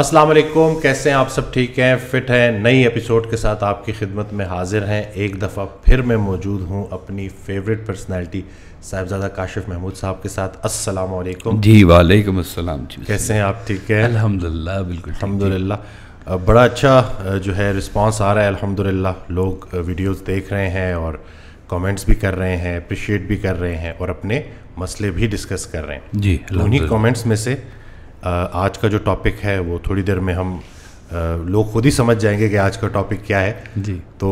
अस्सलाम वालेकुम कैसे हैं आप सब ठीक हैं फिट हैं नई एपिसोड के साथ आपकी खिदमत में हाजिर हैं एक दफ़ा फिर मैं मौजूद हूं अपनी फेवरेट पर्सनालिटी साहबजादा काशिफ महमूद साहब के साथ अस्सलाम वालेकुम जी वालेकुम अस्सलाम जी कैसे हैं आप ठीक हैं अल्हम्दुलिल्लाह बिल्कुल अल्हम्दुलिल्लाह बड़ा अच्छा जो है रिस्पॉन्स आ रहा है अल्हम्दुलिल्लाह लोग वीडियोज़ देख रहे हैं और कॉमेंट्स भी कर रहे हैं अप्रिशिएट भी कर रहे हैं और अपने मसले भी डिस्कस कर रहे हैं जी तो उन्हीं कॉमेंट्स में से आज का जो टॉपिक है वो थोड़ी देर में हम लोग खुद ही समझ जाएंगे कि आज का टॉपिक क्या है जी तो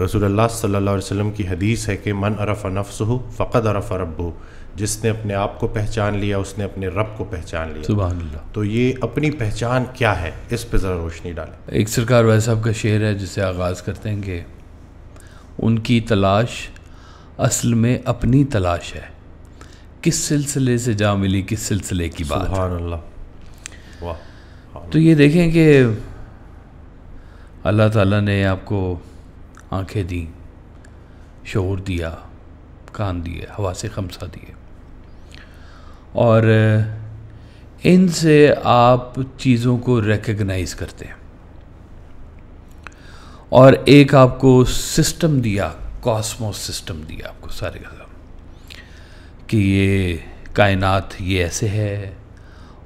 अल्लाह सल्लल्लाहु अलैहि वसल्लम की हदीस है कि मन अरफ़ हो फ़कत अरफ़ अरब हो जिसने अपने आप को पहचान लिया उसने अपने रब को पहचान लिया सुबह तो ये अपनी पहचान क्या है इस पर ज़रा रोशनी डालें एक सरकार वैस साहब का शेर है जिसे आगाज़ करते हैं कि उनकी तलाश असल में अपनी तलाश है किस सिलसिले से जा मिली किस सिलसिले की बात अल्लाह तो ये देखें कि अल्लाह ताला ने आपको आंखें दी शोर दिया कान दिए हवा से खमसा दिए और इनसे आप चीज़ों को रेकग्नाइज़ करते हैं और एक आपको सिस्टम दिया कॉस्मोस सिस्टम दिया आपको सारे का कि ये कायनात ये ऐसे है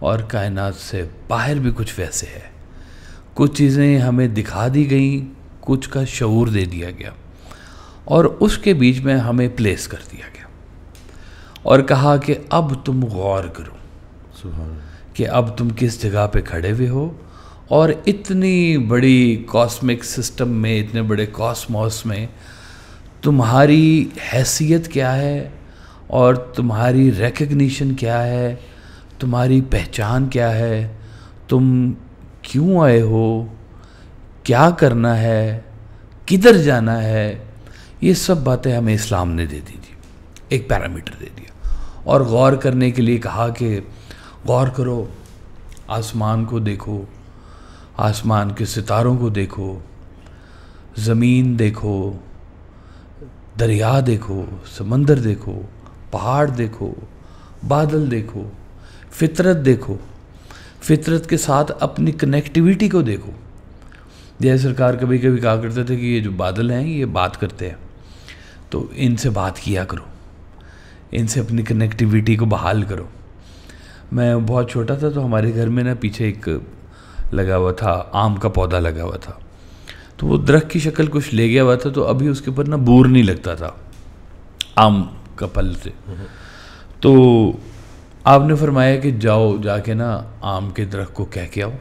और कायनात से बाहर भी कुछ वैसे है कुछ चीज़ें हमें दिखा दी गई कुछ का शूर दे दिया गया और उसके बीच में हमें प्लेस कर दिया गया और कहा कि अब तुम गौर करो कि अब तुम किस जगह पे खड़े हुए हो और इतनी बड़ी कॉस्मिक सिस्टम में इतने बड़े कॉस्मोस में तुम्हारी हैसियत क्या है और तुम्हारी रिकग्निशन क्या है तुम्हारी पहचान क्या है तुम क्यों आए हो क्या करना है किधर जाना है ये सब बातें हमें इस्लाम ने दे दी थी एक पैरामीटर दे दिया और गौर करने के लिए कहा कि गौर करो आसमान को देखो आसमान के सितारों को देखो ज़मीन देखो दरिया देखो समंदर देखो पहाड़ देखो बादल देखो फितरत देखो फितरत के साथ अपनी कनेक्टिविटी को देखो जय सरकार कभी कभी कहा करते थे कि ये जो बादल हैं ये बात करते हैं तो इनसे बात किया करो इनसे अपनी कनेक्टिविटी को बहाल करो मैं बहुत छोटा था तो हमारे घर में ना पीछे एक लगा हुआ था आम का पौधा लगा हुआ था तो वो दरख्त की शक्ल कुछ ले गया हुआ था तो अभी उसके ऊपर ना बूर नहीं लगता था आम का फल से हम्म। तो आपने फरमाया कि जाओ जाके ना आम के दरख्त को कह के आओ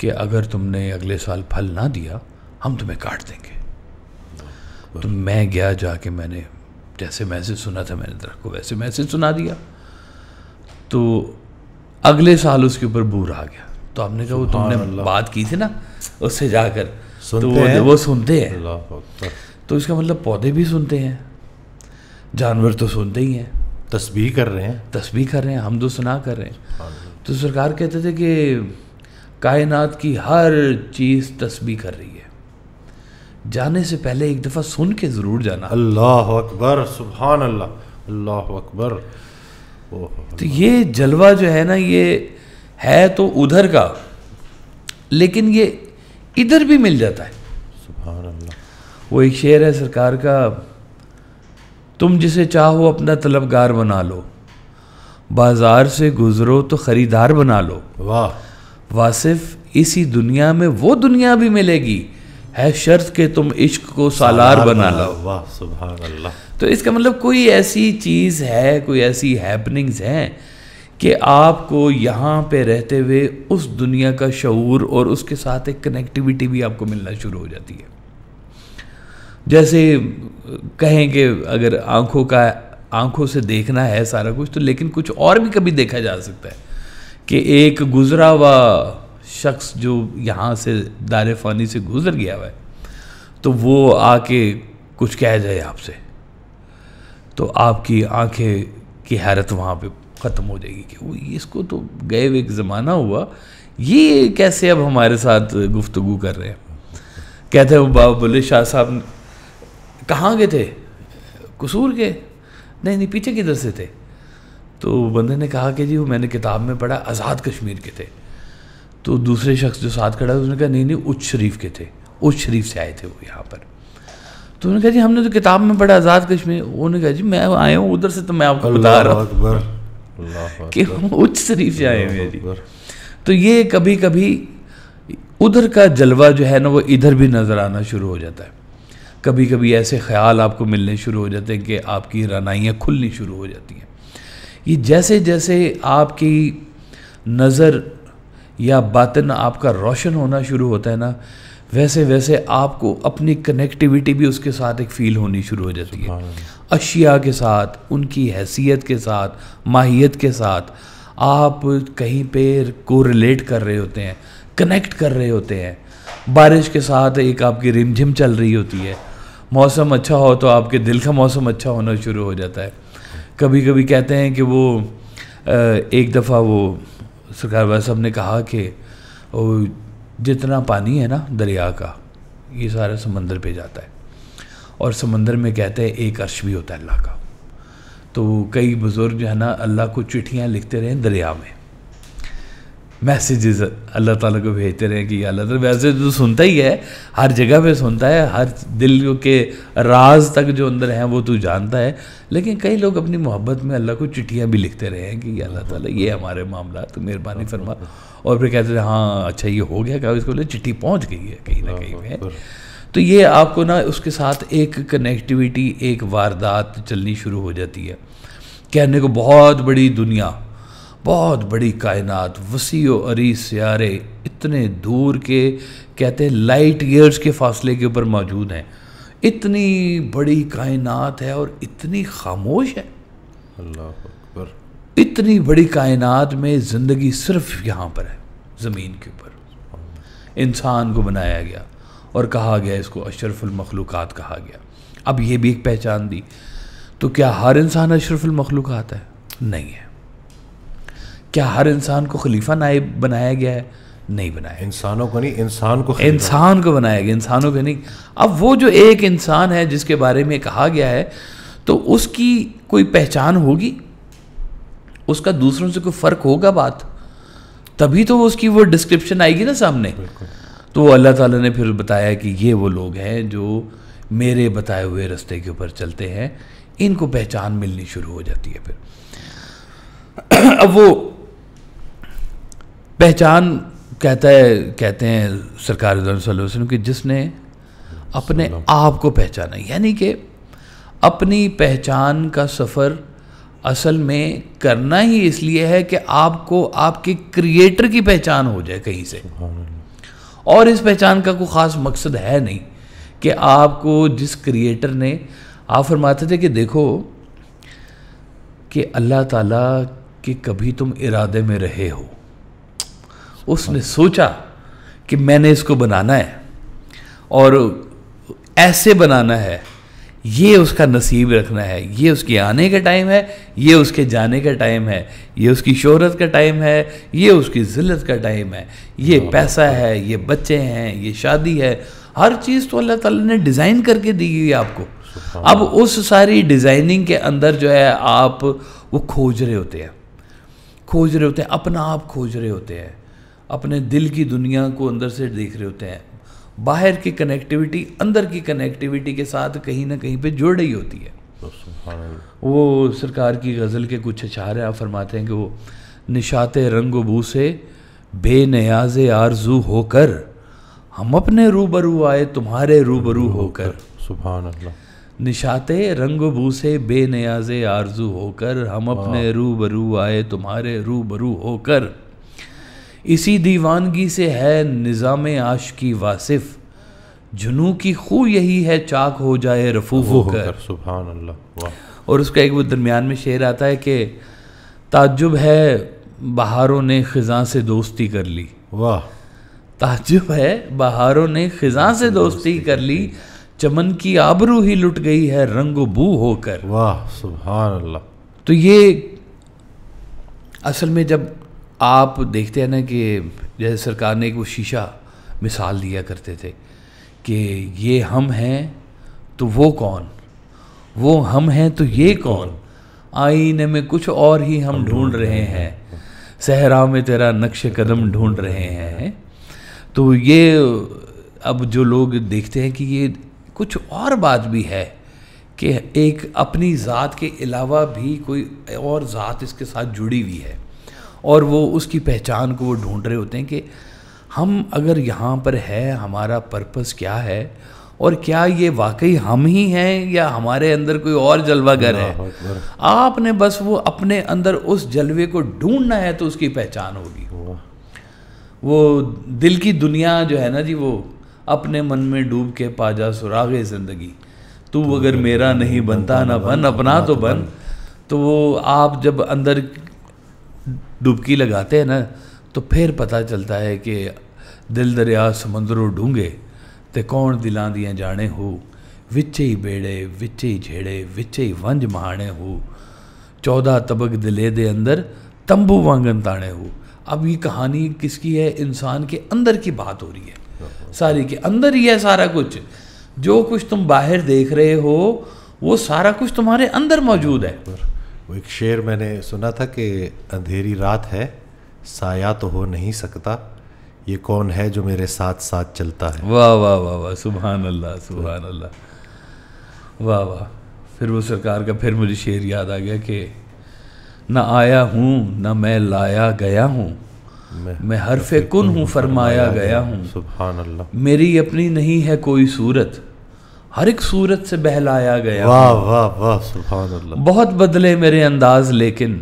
कि अगर तुमने अगले साल फल ना दिया हम तुम्हें काट देंगे तो मैं गया जाके मैंने जैसे मैसेज सुना था मैंने दरख्त को वैसे मैसेज सुना दिया तो अगले साल उसके ऊपर बूर आ गया तो आपने कहा वो तुमने बात की थी ना उससे जाकर तो वो, वो सुनते हैं तो इसका मतलब पौधे भी सुनते हैं जानवर तो सुनते ही हैं तस्वीर कर रहे हैं तस्वीर कर रहे हैं हम दो सुना कर रहे हैं हाँ तो सरकार कहते थे कि कायनात की हर चीज़ तस्बी कर रही है जाने से पहले एक दफ़ा सुन के ज़रूर जाना अल्लाह अकबर सुबहान अल्लाह अल्लाह अकबर तो ये जलवा जो है ना ये है तो उधर का लेकिन ये इधर भी मिल जाता है सुबहान अल्लाह वो एक शेर है सरकार का तुम जिसे चाहो अपना तलबगार बना लो बाजार से गुजरो तो खरीदार बना लो वाह वासिफ इसी दुनिया में वो दुनिया भी मिलेगी है शर्त के तुम इश्क को सालार बना लो वाह सुबह अल्लाह तो इसका मतलब कोई ऐसी चीज़ है कोई ऐसी हैपनिंग्स हैं कि आपको यहाँ पे रहते हुए उस दुनिया का शूर और उसके साथ एक कनेक्टिविटी भी आपको मिलना शुरू हो जाती है जैसे कहें कि अगर आंखों का आंखों से देखना है सारा कुछ तो लेकिन कुछ और भी कभी देखा जा सकता है कि एक गुजरा हुआ शख्स जो यहाँ से दार फ़ानी से गुज़र गया हुआ है तो वो आके कुछ कह जाए आपसे तो आपकी आंखें की हैरत वहाँ पे ख़त्म हो जाएगी कि वो इसको तो गए हुए एक ज़माना हुआ ये कैसे अब हमारे साथ गुफ्तगु कर रहे हैं कहते हैं वो बाबा बुल्ले शाह साहब कहाँ गए थे कसूर के नहीं नहीं पीछे किधर से थे तो बंदे ने कहा कि जी वो मैंने किताब में पढ़ा आज़ाद कश्मीर के थे तो दूसरे शख्स जो साथ खड़ा था उसने कहा नहीं नहीं उच्च शरीफ के थे उच्च शरीफ से आए थे वो यहाँ पर तो उन्होंने कहा जी हमने तो किताब में पढ़ा आज़ाद कश्मीर उन्होंने कहा जी मैं आया हूँ उधर से तो मैं आपको बता रहा हूँ कि हम उच्च शरीफ से आए हुए तो ये कभी कभी उधर का जलवा जो है ना वो इधर भी नज़र आना शुरू हो जाता है कभी कभी ऐसे ख्याल आपको मिलने शुरू हो जाते हैं कि आपकी रानाइयाँ खुलनी शुरू हो जाती हैं ये जैसे जैसे आपकी नज़र या बातन आपका रोशन होना शुरू होता है ना वैसे वैसे आपको अपनी कनेक्टिविटी भी उसके साथ एक फ़ील होनी शुरू हो जाती है अशिया के साथ उनकी हैसियत के साथ माहियत के साथ आप कहीं पर को रिलेट कर रहे होते हैं कनेक्ट कर रहे होते हैं बारिश के साथ एक आपकी रिमझिम चल रही होती है मौसम अच्छा हो तो आपके दिल का मौसम अच्छा होना शुरू हो जाता है कभी कभी कहते हैं कि वो एक दफ़ा वो सरकार वाल साहब ने कहा कि वो जितना पानी है ना दरिया का ये सारा समंदर पे जाता है और समंदर में कहते हैं एक अर्श भी होता है अल्लाह का तो कई बुज़ुर्ग जो है ना अल्लाह को चिट्ठियाँ लिखते रहे दरिया में मैसेजेस अल्लाह ताला को भेजते रहे कि अल्लाह ताला वैसे तो सुनता ही है हर जगह पे सुनता है हर दिल के राज तक जो अंदर हैं वो तू जानता है लेकिन कई लोग अपनी मोहब्बत में अल्लाह को चिट्ठियाँ भी लिखते रहे हैं कि अल्लाह ताला ये हमारे मामला तो मेहरबानी फरमा और फिर कहते थे हाँ अच्छा ये हो गया क्या इसको चिट्ठी पहुँच गई है कहीं ना कहीं में हाँ, हाँ, तो ये आपको ना उसके साथ एक कनेक्टिविटी एक वारदात चलनी शुरू हो जाती है कहने को बहुत बड़ी दुनिया बहुत बड़ी कायनात वसी अरी सियारे इतने दूर के कहते हैं लाइट ईयर्स के फासले के ऊपर मौजूद हैं इतनी बड़ी कायनात है और इतनी खामोश है अल्लाह अकबर इतनी बड़ी कायनात में ज़िंदगी सिर्फ यहाँ पर है ज़मीन के ऊपर इंसान को बनाया गया और कहा गया इसको अशरफुलमखलूक़ कहा गया अब ये भी एक पहचान दी तो क्या हर इंसान अशरफुलमखलूक़ है नहीं है क्या हर इंसान को खलीफा नायब बनाया गया है नहीं बनाया इंसानों को नहीं इंसान को इंसान को बनाया गया इंसानों को नहीं अब वो जो एक इंसान है जिसके बारे में कहा गया है तो उसकी कोई पहचान होगी उसका दूसरों से कोई फ़र्क होगा बात तभी तो उसकी वो डिस्क्रिप्शन आएगी ना सामने तो अल्लाह ताला ने फिर बताया कि ये वो लोग हैं जो मेरे बताए हुए रास्ते के ऊपर चलते हैं इनको पहचान मिलनी शुरू हो जाती है फिर अब वो पहचान कहता है कहते हैं सरकार वसल्लम कि जिसने अपने आप को पहचाना यानी कि अपनी पहचान का सफ़र असल में करना ही इसलिए है कि आपको आपके क्रिएटर की पहचान हो जाए कहीं से और इस पहचान का कोई ख़ास मकसद है नहीं कि आपको जिस क्रिएटर ने आप फरमाते थे कि देखो कि अल्लाह ताला के कभी तुम इरादे में रहे हो उसने सोचा कि मैंने इसको बनाना है और ऐसे बनाना है ये उसका नसीब रखना है ये उसके आने का टाइम है ये उसके जाने का टाइम है ये उसकी शोहरत का टाइम है ये उसकी जिल्लत का टाइम है ये पैसा है ये बच्चे हैं ये शादी है हर चीज़ तो अल्लाह ताला ने डिज़ाइन करके दी हुई है आपको अब उस सारी डिज़ाइनिंग के अंदर जो है आप वो खोज रहे होते हैं खोज रहे होते हैं अपना आप खोज रहे होते हैं अपने दिल की दुनिया को अंदर से देख रहे होते हैं बाहर की कनेक्टिविटी अंदर की कनेक्टिविटी के साथ कहीं ना कहीं पे जुड़ रही होती है वो सरकार की गज़ल के कुछ अचार हैं आप फरमाते हैं कि वो निशात रंग बू से नयाज आरजू होकर हम अपने रूबरू आए तुम्हारे रूबरू होकर सुबह निशाते रंग बू से नयाज आरजू होकर हम अपने हाँ। रूबरू आए तुम्हारे रूबरू होकर इसी दीवानगी से है निज़ाम आश की वासिफ जुनू की खू यही है चाक हो जाए रफू होकर सुबहान अल्लाह और उसका एक वो दरमियान में शेर आता है कि ताजुब है बहारों ने खिजा से दोस्ती कर ली वाह ताजुब है बहारों ने खिजा से दोस्ती कर ली चमन की आबरू ही लुट गई है रंग बू होकर वाह सुबहान अल्लाह तो ये असल में जब आप देखते हैं ना कि जैसे सरकार ने एक वो शीशा मिसाल दिया करते थे कि ये हम हैं तो वो कौन वो हम हैं तो ये कौन आईने में कुछ और ही हम ढूंढ रहे हैं सहरा में तेरा नक्श कदम ढूंढ रहे हैं तो ये अब जो लोग देखते हैं कि ये कुछ और बात भी है कि एक अपनी ज़ात के अलावा भी कोई और ज़ात इसके साथ जुड़ी हुई है और वो उसकी पहचान को वो ढूंढ रहे होते हैं कि हम अगर यहाँ पर है हमारा पर्पस क्या है और क्या ये वाकई हम ही हैं या हमारे अंदर कोई और जलवा घर है आपने बस वो अपने अंदर उस जलवे को ढूंढना है तो उसकी पहचान होगी वो दिल की दुनिया जो है ना जी वो अपने मन में डूब के पा जा सुराग ज़िंदगी तू तो अगर मेरा तो नहीं बनता ना बन अपना तो, तो बन तो वो आप जब अंदर डुबकी लगाते हैं ना तो फिर पता चलता है कि दिल दरिया समंदरों डूंगे ते कौन दिलां दियां जाने हो विच ही बेड़े विच ही झेड़े विच ही वंज महाने हो चौदह तबक दिले दे अंदर तंबू वांगन ताने हो अब ये कहानी किसकी है इंसान के अंदर की बात हो रही है सारी के अंदर ही है सारा कुछ जो कुछ तुम बाहर देख रहे हो वो सारा कुछ तुम्हारे अंदर मौजूद है वो एक शेर मैंने सुना था कि अंधेरी रात है साया तो हो नहीं सकता ये कौन है जो मेरे साथ साथ चलता है वाह वाह वाह वाह सुबहान अल्लाह सुबहान अल्लाह वाह वाह फिर वो सरकार का फिर मुझे शेर याद आ गया कि ना आया हूँ ना मैं लाया गया हूँ मैं, हरफ हरफे कुन हूँ फरमाया गया हूँ सुबहान अल्लाह मेरी अपनी नहीं है कोई सूरत हर एक सूरत से बहलाया गया वाह वाह वाह सुभान अल्लाह बहुत बदले मेरे अंदाज लेकिन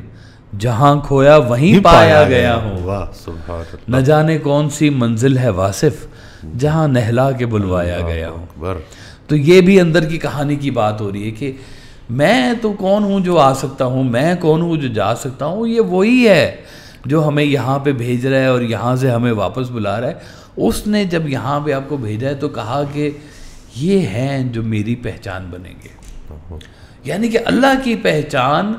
जहाँ खोया वहीं पाया, पाया गया हूँ वाह सुभान न जाने कौन सी मंजिल है वासिफ जहाँ नहला के बुलवाया गया हूँ तो ये भी अंदर की कहानी की बात हो रही है कि मैं तो कौन हूँ जो आ सकता हूँ मैं कौन हूँ जो जा सकता हूँ ये वही है जो हमें यहाँ पे भेज रहा है और यहाँ से हमें वापस बुला रहा है उसने जब यहाँ पे आपको भेजा है तो कहा कि ये हैं जो मेरी पहचान बनेंगे यानी कि अल्लाह की पहचान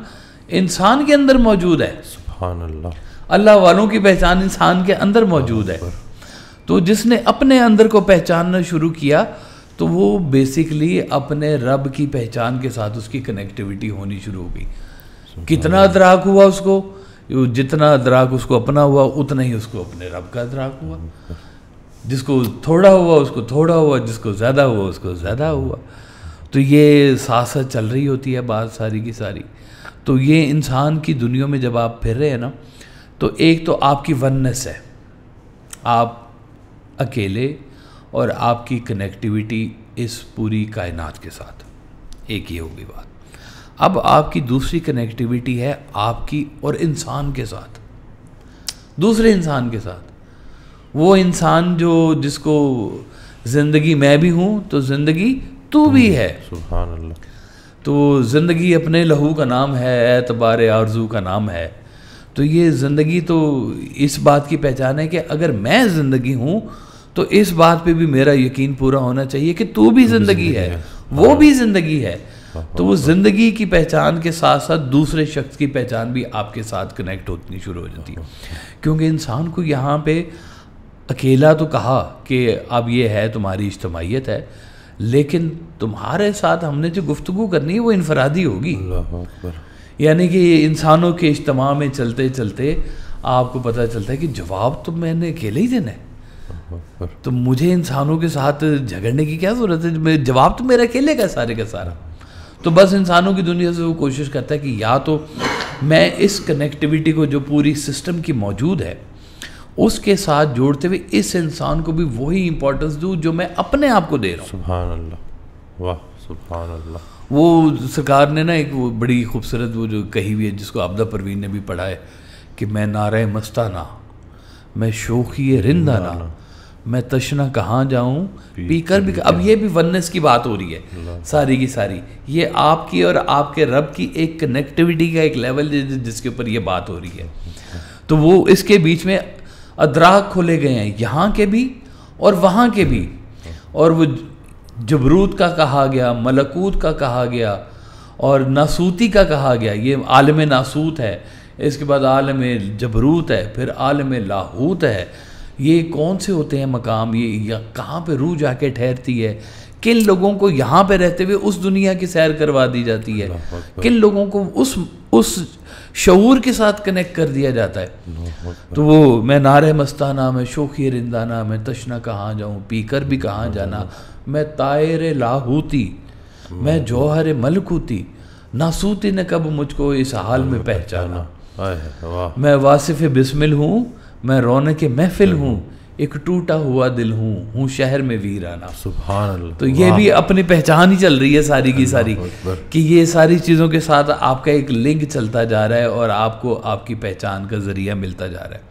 इंसान के अंदर मौजूद है अल्लाह अल्ला वालों की पहचान इंसान के अंदर मौजूद है तो जिसने अपने अंदर को पहचानना शुरू किया तो वो बेसिकली अपने रब की पहचान के साथ उसकी कनेक्टिविटी होनी शुरू हो गई कितना अदराक हुआ उसको जितना अदराक उसको अपना हुआ उतना ही उसको अपने रब का अदराक हुआ जिसको थोड़ा हुआ उसको थोड़ा हुआ जिसको ज़्यादा हुआ उसको ज़्यादा हुआ तो ये साथ साथ चल रही होती है बात सारी की सारी तो ये इंसान की दुनिया में जब आप फिर रहे हैं ना तो एक तो आपकी वननेस है आप अकेले और आपकी कनेक्टिविटी इस पूरी कायनात के साथ एक ये होगी बात अब आपकी दूसरी कनेक्टिविटी है आपकी और इंसान के साथ दूसरे इंसान के साथ वो इंसान जो जिसको ज़िंदगी मैं भी हूँ तो ज़िंदगी तू भी है अल्लाह तो ज़िंदगी अपने लहू का नाम है एतबार आरजू का नाम है तो ये ज़िंदगी तो इस बात की पहचान है कि अगर मैं ज़िंदगी हूँ तो इस बात पे भी मेरा यकीन पूरा होना चाहिए कि तू भी ज़िंदगी है, है। वो हाँ। भी ज़िंदगी है हाँ, हाँ, तो वो ज़िंदगी की पहचान के साथ साथ दूसरे शख्स की पहचान भी आपके साथ कनेक्ट होती शुरू हो जाती है क्योंकि इंसान को यहाँ पे अकेला तो कहा कि अब ये है तुम्हारी इज्तमाहीत है लेकिन तुम्हारे साथ हमने जो गुफ्तु करनी है वो इनफरादी होगी यानी कि इंसानों के इज्तम में चलते चलते आपको पता चलता है कि जवाब तो मैंने अकेले ही देना है तो मुझे इंसानों के साथ झगड़ने की क्या ज़रूरत है जवाब तो मेरा अकेले का सारे का सारा तो बस इंसानों की दुनिया से वो कोशिश करता है कि या तो मैं इस कनेक्टिविटी को जो पूरी सिस्टम की मौजूद है उसके साथ जोड़ते हुए इस इंसान को भी वही इंपॉर्टेंस दूँ जो मैं अपने आप को दे रहा हूँ अल्लाह वाह वो सरकार ने ना एक वो बड़ी खूबसूरत वो जो कही हुई है जिसको आपदा परवीन ने भी पढ़ा है कि मैं नारा मस्ताना मैं शोखी रिंदा ना मैं तशना कहाँ जाऊँ पीकर भी अब ये भी वननेस की बात हो रही है सारी की सारी ये आपकी और आपके रब की एक कनेक्टिविटी का एक लेवल जिसके ऊपर ये बात हो रही है तो वो इसके बीच में अदराक खोले गए हैं यहाँ के भी और वहाँ के भी और वो जबरूत का कहा गया मलकूत का कहा गया और नासूती का कहा गया ये आलम नासूत है इसके बाद आलम जबरूत है फिर आलम लाहूत है ये कौन से होते हैं मकाम ये कहाँ पे रूह जाके ठहरती है किन लोगों को यहाँ पे रहते हुए उस दुनिया की सैर करवा दी जाती है किन लोगों को उस उस शूर के साथ कनेक्ट कर दिया जाता है तो वो मैं नारे मस्ताना मैं शोखी रिंदाना मैं तशना कहाँ जाऊँ पीकर भी कहाँ जाना मैं तायर लाहूती मैं जौहर मलकूती नासूती ने कब मुझको इस हाल में पहचाना मैं वासिफ बिस्मिल हूँ मैं रौनक महफिल हूँ एक टूटा हुआ दिल हूँ हूँ शहर में वीराना सुबह तो ये भी अपनी पहचान ही चल रही है सारी की सारी कि ये सारी चीज़ों के साथ आपका एक लिंक चलता जा रहा है और आपको आपकी पहचान का ज़रिया मिलता जा रहा है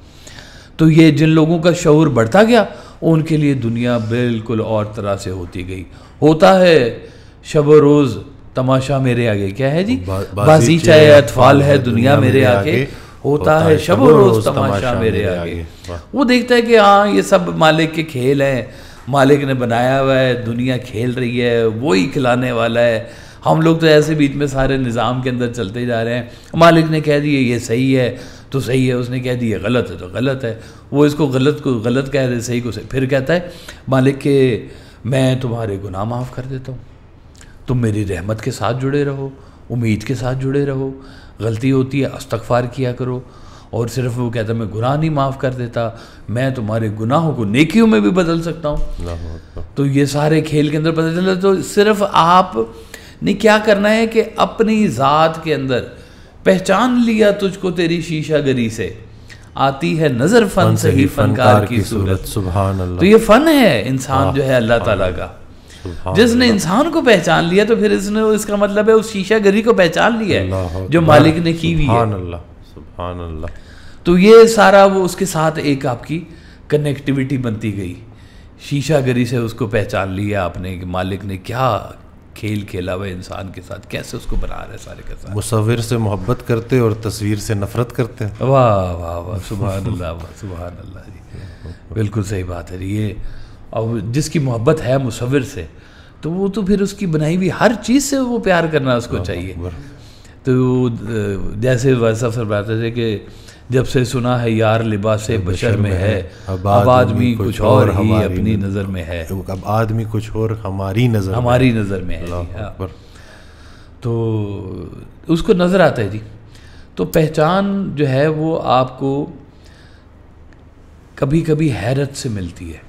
तो ये जिन लोगों का शौर बढ़ता गया उनके लिए दुनिया बिल्कुल और तरह से होती गई होता है शब रोज़ तमाशा मेरे आगे क्या है जी बाजी चाहे अतफाल है दुनिया मेरे आगे होता है शबो रोज तमाशा मेरे आगे वो देखता है कि हाँ ये सब मालिक के खेल हैं मालिक ने बनाया हुआ है दुनिया खेल रही है वो ही खिलाने वाला है हम लोग तो ऐसे बीच में सारे निज़ाम के अंदर चलते जा रहे हैं मालिक ने कह दिया ये सही है तो सही है उसने कह दिया गलत है तो गलत है वो इसको गलत को गलत कह रहे सही को सही फिर कहता है मालिक के मैं तुम्हारे गुनाह माफ़ कर देता हूँ तुम मेरी रहमत के साथ जुड़े रहो उम्मीद के साथ जुड़े रहो गलती होती है अस्तगफार किया करो और सिर्फ वो कहता मैं गुनाह नहीं माफ़ कर देता मैं तुम्हारे गुनाहों को नेकियों में भी बदल सकता हूँ तो ये सारे खेल के अंदर पता चला तो सिर्फ आप ने क्या करना है कि अपनी ज़ात के अंदर पहचान लिया तुझको तेरी शीशा गरी से आती है नजर फन से ही फनकार की सूरत सुबह तो ये फन है इंसान हाँ, जो है अल्लाह हाँ। ताला का जिसने इंसान को पहचान लिया तो फिर इसने इसका मतलब है उस शीशा गरी को पहचान लिया है जो मालिक ने की हुई है तो ये सारा वो उसके साथ एक आपकी कनेक्टिविटी बनती गई शीशा गरी से उसको पहचान लिया आपने कि मालिक ने क्या खेल खेला हुआ इंसान के साथ कैसे उसको बना रहे सारे के साथ मुसविर से मोहब्बत करते और तस्वीर से नफरत करते वाह वाह वाह सुबह अल्लाह सुबह अल्लाह जी बिल्कुल सही बात है ये और जिसकी मोहब्बत है मुसविर से तो वो तो फिर उसकी बनाई हुई हर चीज़ से वो प्यार करना उसको चाहिए तो जैसे वैसा सर बताते थे कि जब से सुना है यार लिबास बशर में है अब आदमी कुछ और ही अपनी नज़र में है अब आदमी कुछ और हमारी नज़र हमारी नज़र में है हाँ। तो उसको नज़र आता है जी तो पहचान जो है वो आपको कभी कभी हैरत से मिलती है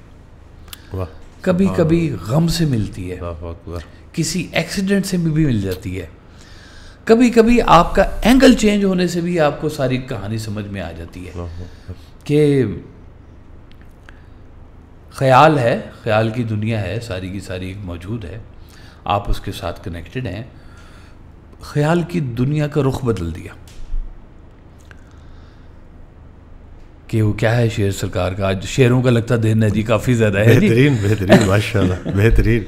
कभी कभी गम से मिलती है किसी एक्सीडेंट से भी, भी मिल जाती है कभी कभी आपका एंगल चेंज होने से भी आपको सारी कहानी समझ में आ जाती है कि ख्याल है ख्याल की दुनिया है सारी की सारी एक मौजूद है आप उसके साथ कनेक्टेड हैं ख्याल की दुनिया का रुख बदल दिया कि वो क्या है शेर सरकार का आज शेरों का लगता दिन है जी काफ़ी ज़्यादा है बेहतरीन बेहतरीन माशाल्लाह बेहतरीन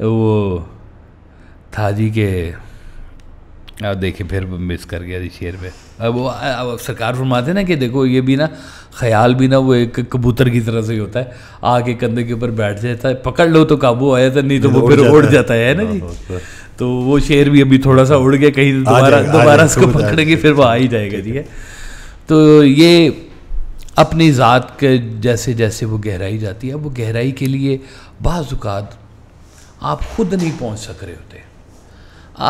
वो था जी के अब देखिए फिर मिस कर गया जी शेर पे अब वो अब सरकार फरमाते ना कि देखो ये भी ना ख्याल भी ना वो एक कबूतर की तरह से ही होता है आके कंधे के ऊपर बैठ जाता है पकड़ लो तो काबू आ जाता नहीं तो वो फिर उड़ जाता है ना हाँ, जी तो वो शेर भी अभी थोड़ा सा उड़ गया कहीं दोबारा दोबारा उसको पकड़ेंगे फिर वो आ ही जाएगा ठीक है तो ये अपनी ज़ात के जैसे जैसे वो गहराई जाती है वो गहराई के लिए बाज़ात आप खुद नहीं पहुंच सक रहे होते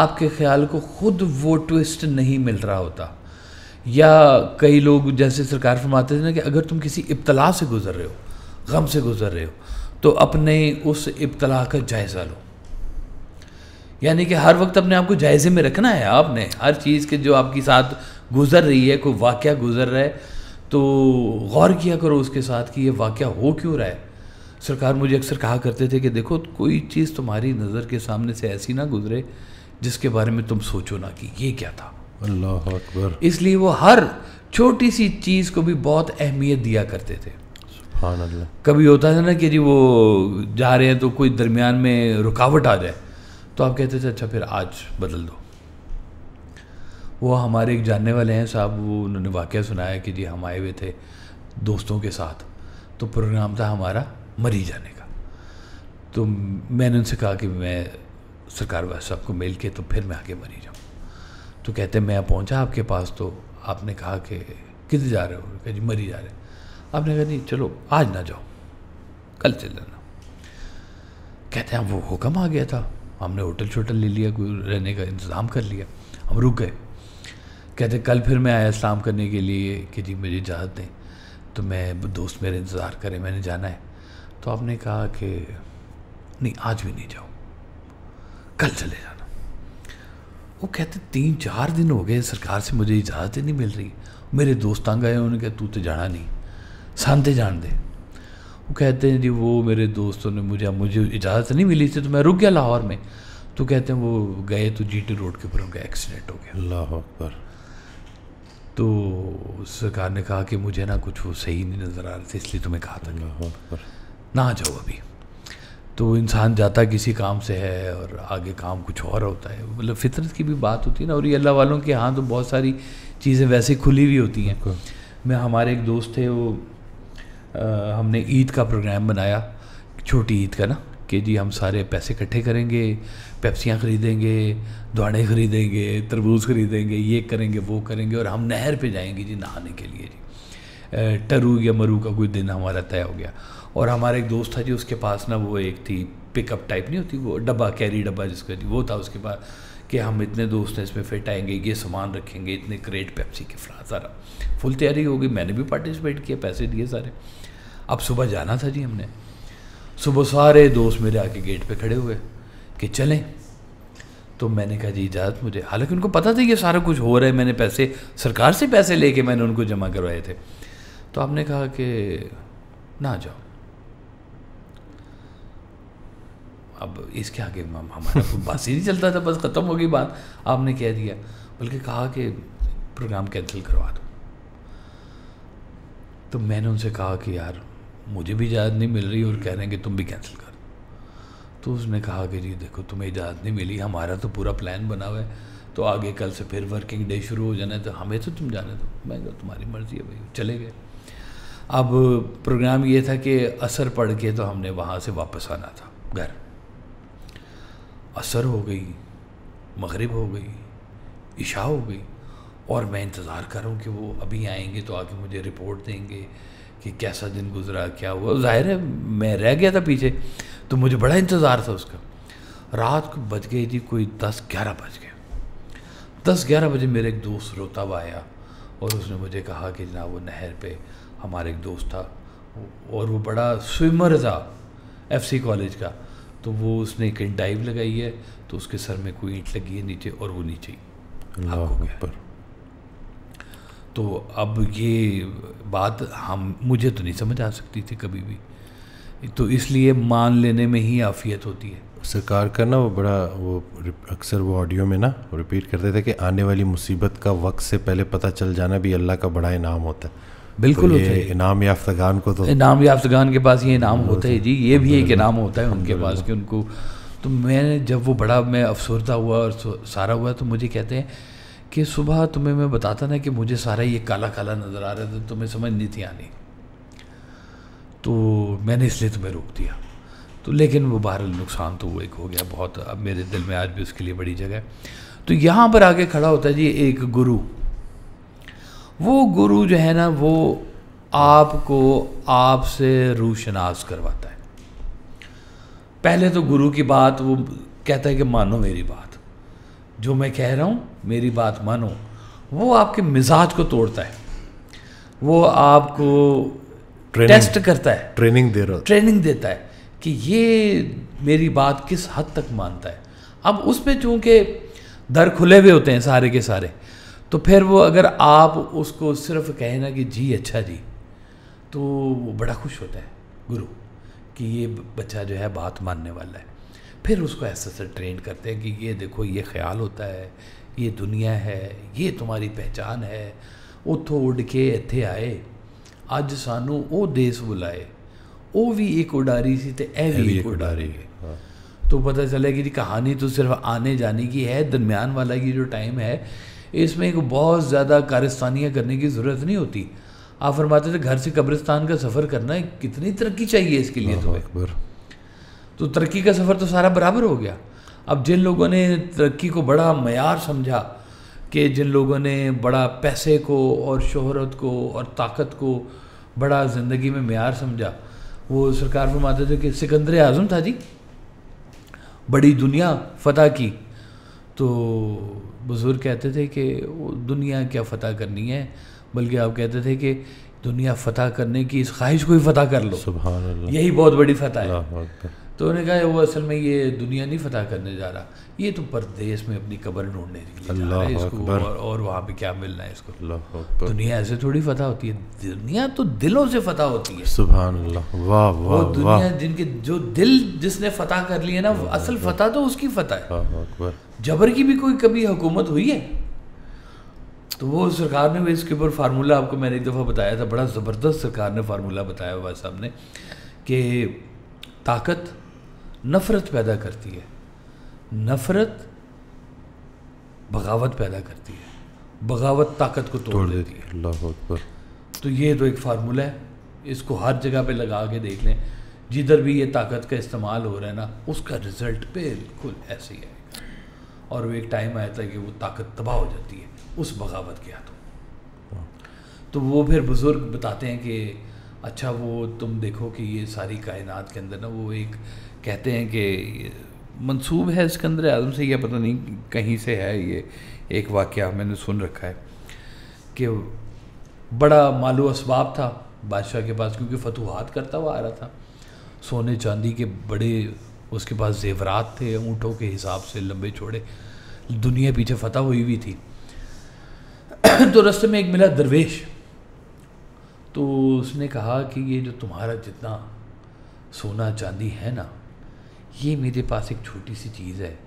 आपके ख्याल को खुद वो ट्विस्ट नहीं मिल रहा होता या कई लोग जैसे सरकार फरमाते थे ना कि अगर तुम किसी इब्तला से गुजर रहे हो गम से गुजर रहे हो तो अपने उस इब्तला का जायज़ा लो यानी कि हर वक्त अपने आप को जायजे में रखना है आपने हर चीज़ के जो आपके साथ गुजर रही है कोई वाक़ गुजर रहा है तो गौर किया करो उसके साथ कि ये वाक़ हो क्यों रहा है सरकार मुझे अक्सर कहा करते थे कि देखो कोई चीज़ तुम्हारी नज़र के सामने से ऐसी ना गुजरे जिसके बारे में तुम सोचो ना कि ये क्या था अल्लाह अकबर इसलिए वो हर छोटी सी चीज़ को भी बहुत अहमियत दिया करते थे कभी होता था ना कि जी वो जा रहे हैं तो कोई दरमियान में रुकावट आ जाए तो आप कहते थे अच्छा फिर आज बदल दो वो हमारे एक जानने वाले हैं साहब वो उन्होंने वाक़ सुनाया कि जी हम आए हुए थे दोस्तों के साथ तो प्रोग्राम था हमारा मरी जाने का तो मैंने उनसे कहा कि मैं सरकार साहब को मिल के तो फिर मैं आगे मरी जाऊँ तो कहते मैं पहुँचा आपके पास तो आपने कहा कि किधर जा रहे हो कह जी मरी जा रहे आपने कहा नहीं चलो आज ना जाओ कल चल जाना कहते हैं हाँ, वो हुक्म आ गया था हमने होटल शोटल ले लिया कोई रहने का इंतज़ाम कर लिया हम रुक गए कहते कल फिर मैं आया इस्लाम करने के लिए कि जी मुझे इजाज़त दें तो मैं दोस्त मेरे इंतज़ार करें मैंने जाना है तो आपने कहा कि नहीं आज भी नहीं जाओ कल चले जाना वो कहते तीन चार दिन हो गए सरकार से मुझे इजाज़त ही नहीं मिल रही मेरे दोस्त तंग आए उन्होंने कहा तू तो जाना नहीं सानते जान दे वो कहते हैं जी वो मेरे दोस्तों ने मुझे मुझे इजाज़त नहीं मिली थी तो मैं रुक गया लाहौर में तो कहते हैं वो गए तो जी टी रोड के ऊपर उनका एक्सीडेंट हो गया लाहौर पर तो सरकार ने कहा कि मुझे ना कुछ वो सही नहीं नज़र आ रहे थे इसलिए तुम्हें तो कहा था ना जाओ अभी तो इंसान जाता किसी काम से है और आगे काम कुछ और होता है मतलब फितरत की भी बात होती है ना और ये अल्लाह वालों के यहाँ तो बहुत सारी चीज़ें वैसे खुली हुई होती हैं मैं हमारे एक दोस्त थे वो हमने ईद का प्रोग्राम बनाया छोटी ईद का ना कि जी हम सारे पैसे इकट्ठे करेंगे पेप्सियाँ ख़रीदेंगे दुआड़े ख़रीदेंगे तरबूज ख़रीदेंगे ये करेंगे वो करेंगे और हम नहर पे जाएंगे जी नहाने के लिए जी टरू या मरू का कोई दिन हमारा तय हो गया और हमारा एक दोस्त था जी उसके पास ना वो एक थी पिकअप टाइप नहीं होती वो डब्बा कैरी डब्बा जिसका जी वो था उसके पास कि हम इतने दोस्त हैं इसमें फिट आएंगे ये सामान रखेंगे इतने क्रेट पेप्सी के फ्रा सारा फुल तैयारी होगी मैंने भी पार्टिसिपेट किया पैसे दिए सारे अब सुबह जाना था जी हमने सुबह सारे दोस्त मेरे आके गेट पे खड़े हुए कि चलें तो मैंने कहा जी इजाज़त मुझे हालांकि उनको पता था ये सारा कुछ हो रहा है मैंने पैसे सरकार से पैसे लेके मैंने उनको जमा करवाए थे तो आपने कहा कि ना जाओ अब इसके आगे हमारा बस ही नहीं चलता था बस ख़त्म हो गई बात आपने कह दिया बल्कि कहा कि प्रोग्राम कैंसिल करवा दो तो मैंने उनसे कहा कि यार मुझे भी इजाज़त नहीं मिल रही और कह रहे हैं कि तुम भी कैंसिल कर दो तो उसने कहा कि जी देखो तुम्हें इजाज़त नहीं मिली हमारा तो पूरा प्लान बना हुआ है तो आगे कल से फिर वर्किंग डे शुरू हो जाना है तो हमें तो तुम जाने दो मैं कहा तुम्हारी मर्ज़ी है भाई चले गए अब प्रोग्राम ये था कि असर पड़ के तो हमने वहाँ से वापस आना था घर असर हो गई मगरिब हो गई इशा हो गई और मैं इंतज़ार कर रहा हूँ कि वो अभी आएंगे तो आके मुझे रिपोर्ट देंगे कि कैसा दिन गुजरा क्या हुआ जाहिर है मैं रह गया था पीछे तो मुझे बड़ा इंतज़ार था उसका रात को बज गई थी कोई दस ग्यारह बज गए दस ग्यारह बजे मेरा एक दोस्त रोता हुआ आया और उसने मुझे कहा कि जनाब वो नहर पे हमारा एक दोस्त था और वो बड़ा स्विमर था एफ सी कॉलेज का तो वो उसने एक डाइव लगाई है तो उसके सर में कोई ईंट लगी है नीचे और वो नीचे ही हाँ हो गया तो अब ये बात हम मुझे तो नहीं समझ आ सकती थी कभी भी तो इसलिए मान लेने में ही आफियत होती है सरकार का ना वो बड़ा वो अक्सर वो ऑडियो में ना रिपीट करते थे कि आने वाली मुसीबत का वक्त से पहले पता चल जाना भी अल्लाह का बड़ा इनाम होता है बिल्कुल तो ये इनाम याफ्तगान को तो इनाम याफ्तगान के पास ये इनाम होता है जी ये भी एक इनाम होता है उनके पास कि उनको तो मैंने जब वो बड़ा मैं अफसरदा हुआ और सारा हुआ तो मुझे कहते हैं कि सुबह तुम्हें मैं बताता ना कि मुझे सारा ये काला काला नज़र आ रहा था तो तुम्हें समझ नहीं थी आनी तो मैंने इसलिए तुम्हें रोक दिया तो लेकिन वो बहरहाल नुकसान तो वो एक हो गया बहुत अब मेरे दिल में आज भी उसके लिए बड़ी जगह है तो यहाँ पर आके खड़ा होता है जी एक गुरु वो गुरु जो है ना वो आपको आपसे रूशनास करवाता है पहले तो गुरु की बात वो कहता है कि मानो मेरी बात जो मैं कह रहा हूँ मेरी बात मानो वो आपके मिजाज को तोड़ता है वो आपको टेस्ट करता है ट्रेनिंग दे रहा ट्रेनिंग देता है कि ये मेरी बात किस हद तक मानता है अब उस पर चूँकि दर खुले हुए होते हैं सारे के सारे तो फिर वो अगर आप उसको सिर्फ कहें ना कि जी अच्छा जी तो वो बड़ा खुश होता है गुरु कि ये बच्चा जो है बात मानने वाला है फिर उसको ऐसे से ट्रेन करते हैं कि ये देखो ये ख्याल होता है ये दुनिया है ये तुम्हारी पहचान है उतो उड़ के ਇੱਥੇ आए ਅੱਜ ਸਾਨੂੰ ਉਹ बुलाए वो भी एक उडारी सी ਸੀ ਤੇ भी एक, ਇੱਕ ਉਡਾਰੀ हाँ। तो पता चले कि जी कहानी तो सिर्फ आने जाने की है दरमियान वाला की जो टाइम है इसमें एक बहुत ज़्यादा कारिस्तानियाँ करने की ज़रूरत नहीं होती आप फरमाते थे घर से कब्रिस्तान का सफ़र करना है कितनी तरक्की चाहिए इसके लिए तो तो तरक्की का सफ़र तो सारा बराबर हो गया अब जिन लोगों ने तरक्की को बड़ा मैार समझा कि जिन लोगों ने बड़ा पैसे को और शहरत को और ताकत को बड़ा ज़िंदगी में मैार समझा वो सरकार फरमाते थे कि सिकंदर आज़म था जी बड़ी दुनिया फ़तह की तो बुज़ुर्ग कहते थे कि दुनिया क्या फ़तह करनी है बल्कि आप कहते थे कि दुनिया फ़तह करने की इस ख्वाहिश को ही फ़तह कर लो सुबह यही बहुत बड़ी फ़तह है तो उन्होंने कहा वो असल में ये दुनिया नहीं फतेह करने जा रहा ये तो परदेश में अपनी कबर ढूंढने के लिए जा रहा है इसको और, और वहाँ पे क्या मिलना है इसको तो दुनिया ऐसे थोड़ी फतह होती है दुनिया तो दिलों से फतह होती है सुबह वाह वाह वो दुनिया जिनके जो दिल जिसने फतेह कर लिया ना असल फतेह तो उसकी फतेह है जबर की भी कोई कभी हुकूमत हुई है तो वो सरकार ने भी इसके ऊपर फार्मूला आपको मैंने एक दफ़ा बताया था बड़ा ज़बरदस्त सरकार ने फार्मूला बताया हुआ साहब ने कि ताकत नफ़रत पैदा करती है नफ़रत बगावत पैदा करती है बगावत ताकत को तोड़ देती है अल्लाह तो ये तो एक फार्मूला है इसको हर जगह पे लगा के देख लें जिधर भी ये ताकत का इस्तेमाल हो रहा है ना उसका रिज़ल्ट बिल्कुल ऐसे ही आएगा और वो एक टाइम आया था कि वो ताकत तबाह हो जाती है उस बगावत के हाथों तो वो फिर बुज़ुर्ग बताते हैं कि अच्छा वो तुम देखो कि ये सारी कायनात के अंदर ना वो एक कहते हैं कि मंसूब है सिकंदर आजम से या पता नहीं कहीं से है ये एक वाक़ मैंने सुन रखा है कि बड़ा मालू इसबाब था बादशाह के पास क्योंकि फतूहत करता हुआ आ रहा था सोने चांदी के बड़े उसके पास जेवरात थे ऊँटों के हिसाब से लंबे छोड़े दुनिया पीछे फतह हुई हुई थी तो रस्ते में एक मिला दरवेश तो उसने कहा कि ये जो तुम्हारा जितना सोना चांदी है ना ये मेरे पास एक छोटी सी चीज़ है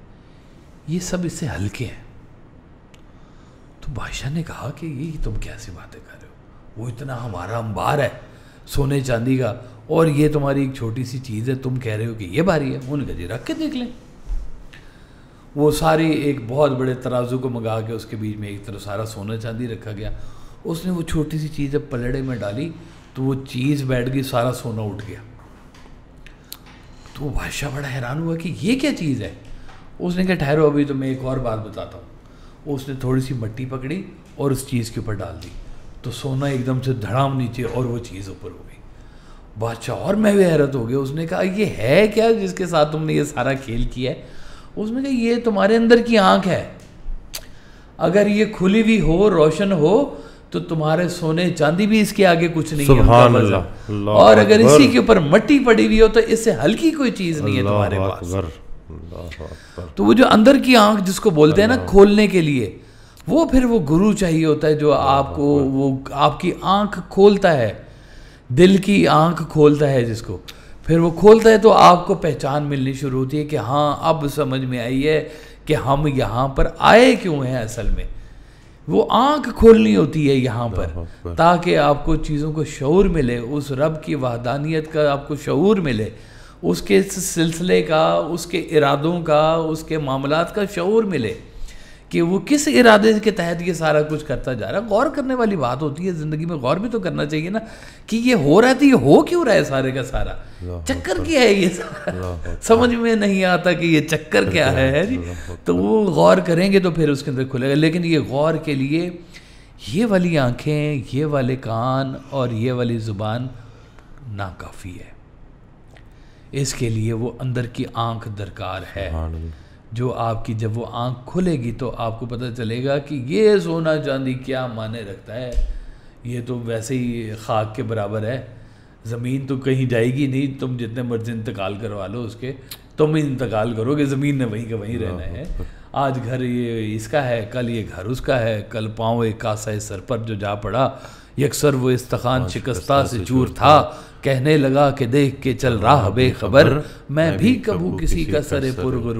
ये सब इससे हल्के हैं तो बादशाह ने कहा कि ये तुम कैसी बातें कर रहे हो वो इतना हमारा अंबार है सोने चांदी का और ये तुम्हारी एक छोटी सी चीज़ है तुम कह रहे हो कि ये भारी है उन गजी रख के देख लें वो सारी एक बहुत बड़े तराजू को मंगा के उसके बीच में एक तरफ सारा सोना चांदी रखा गया उसने वो छोटी सी चीज़ जब पलड़े में डाली तो वो चीज़ बैठ गई सारा सोना उठ गया तो बादशाह बड़ा हैरान हुआ कि ये क्या चीज़ है उसने कहा ठहरो अभी तो मैं एक और बात बताता हूँ उसने थोड़ी सी मट्टी पकड़ी और उस चीज़ के ऊपर डाल दी तो सोना एकदम से धड़ाम नीचे और वो चीज़ ऊपर हो गई बादशाह और मैं भी हैरत हो गया उसने कहा ये है क्या जिसके साथ तुमने ये सारा खेल किया है उसने कहा ये तुम्हारे अंदर की आँख है अगर ये खुली हुई हो रोशन हो तो तुम्हारे सोने चांदी भी इसके आगे कुछ नहीं है अल्लाह और अगर इसी के ऊपर मट्टी पड़ी हुई हो तो इससे हल्की कोई चीज नहीं है तुम्हारे पास तो वो जो अंदर की आंख जिसको बोलते हैं ना खोलने के लिए वो फिर वो गुरु चाहिए होता है जो आपको वो आपकी आंख खोलता है दिल की आंख खोलता है जिसको फिर वो खोलता है तो आपको पहचान मिलनी शुरू होती है कि हाँ अब समझ में आई है कि हम यहाँ पर आए क्यों हैं असल में वो आंख खोलनी होती है यहाँ पर ताकि आपको चीज़ों को शूर मिले उस रब की वहदानियत का आपको शूर मिले उसके सिलसिले का उसके इरादों का उसके मामला का शूर मिले कि वो किस इरादे के तहत ये सारा कुछ करता जा रहा है गौर करने वाली बात होती है ज़िंदगी में गौर भी तो करना चाहिए ना कि ये हो रहा है तो ये हो क्यों रहा है सारे का सारा चक्कर क्या है ये समझ में नहीं आता कि ये चक्कर क्या है, जी तो वो गौर करेंगे तो फिर उसके अंदर खुलेगा लेकिन ये गौर के लिए ये वाली आँखें ये वाले कान और ये वाली ज़ुबान नाकाफ़ी है इसके लिए वो अंदर की आंख दरकार है जो आपकी जब वो आंख खुलेगी तो आपको पता चलेगा कि ये सोना चांदी क्या माने रखता है ये तो वैसे ही खाक के बराबर है ज़मीन तो कहीं जाएगी नहीं तुम जितने मर्जी इंतकाल करवा लो उसके तुम इंतकाल करोगे ज़मीन ने वहीं का वहीं रहना है आज घर ये इसका है कल ये घर उसका है कल पाँव एक कासा सर पर जो जा पड़ा यकसर वो इस्तखान शिकस्ता से चूर था कहने लगा कि देख के चल रहा बेखबर मैं भी कबू किसी का सरे पुरगर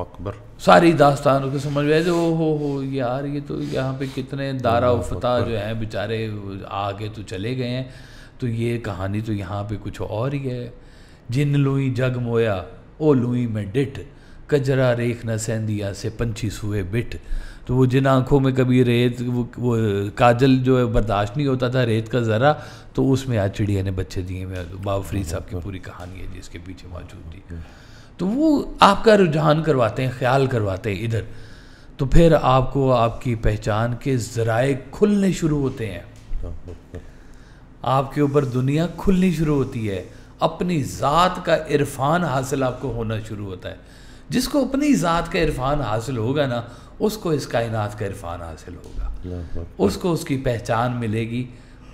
अकबर सारी दास्तान को समझ में ओ हो हो यार ये तो यहाँ पे कितने दारा उफता जो हैं बेचारे आगे तो चले गए हैं तो ये कहानी तो यहाँ पे कुछ और ही है जिन लुई जग मोया ओ लुई में डिठ कजरा रेख न सेंदिया से पंछी सुए बिट तो वो जिन आँखों में कभी रेत वो, वो काजल जो है बर्दाश्त नहीं होता था रेत का ज़रा तो उसमें आज चिड़िया ने बच्चे दिए बाबा फरीद साहब की पूरी कहानी है जिसके पीछे मौजूद थी तो वो आपका रुझान करवाते हैं ख्याल करवाते हैं इधर तो फिर आपको आपकी पहचान के ज़राए खुलने शुरू होते हैं आपके ऊपर दुनिया खुलनी शुरू होती है अपनी ज़ात का इरफान हासिल आपको होना शुरू होता है जिसको अपनी ज़ात का इरफान हासिल होगा ना उसको इस कायनात का इरफान हासिल होगा उसको उसकी पहचान मिलेगी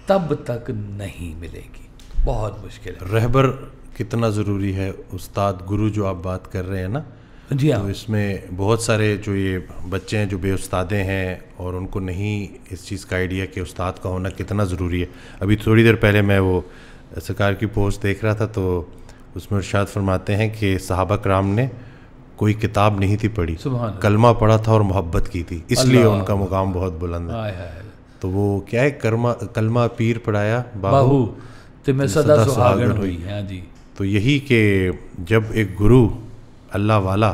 तब तक नहीं मिलेगी बहुत मुश्किल है रहबर कितना ज़रूरी है उस्ताद गुरु जो आप बात कर रहे हैं ना जी हाँ तो इसमें बहुत सारे जो ये बच्चे हैं जो बेउस्तादे हैं और उनको नहीं इस चीज़ का आइडिया कि उस्ताद का होना कितना ज़रूरी है अभी थोड़ी देर पहले मैं वो सरकार की पोस्ट देख रहा था तो उसमें उर्शाद फरमाते हैं कि सहाबा कराम ने कोई किताब नहीं थी पढ़ी कलमा पढ़ा था और मोहब्बत की थी इसलिए उनका मुकाम बहुत बुलंद है तो वो क्या है कर्मा कलमा पीर पढ़ाया बाहू तिमे सदा सुहागन हुई हाँ जी तो यही कि जब एक गुरु अल्लाह वाला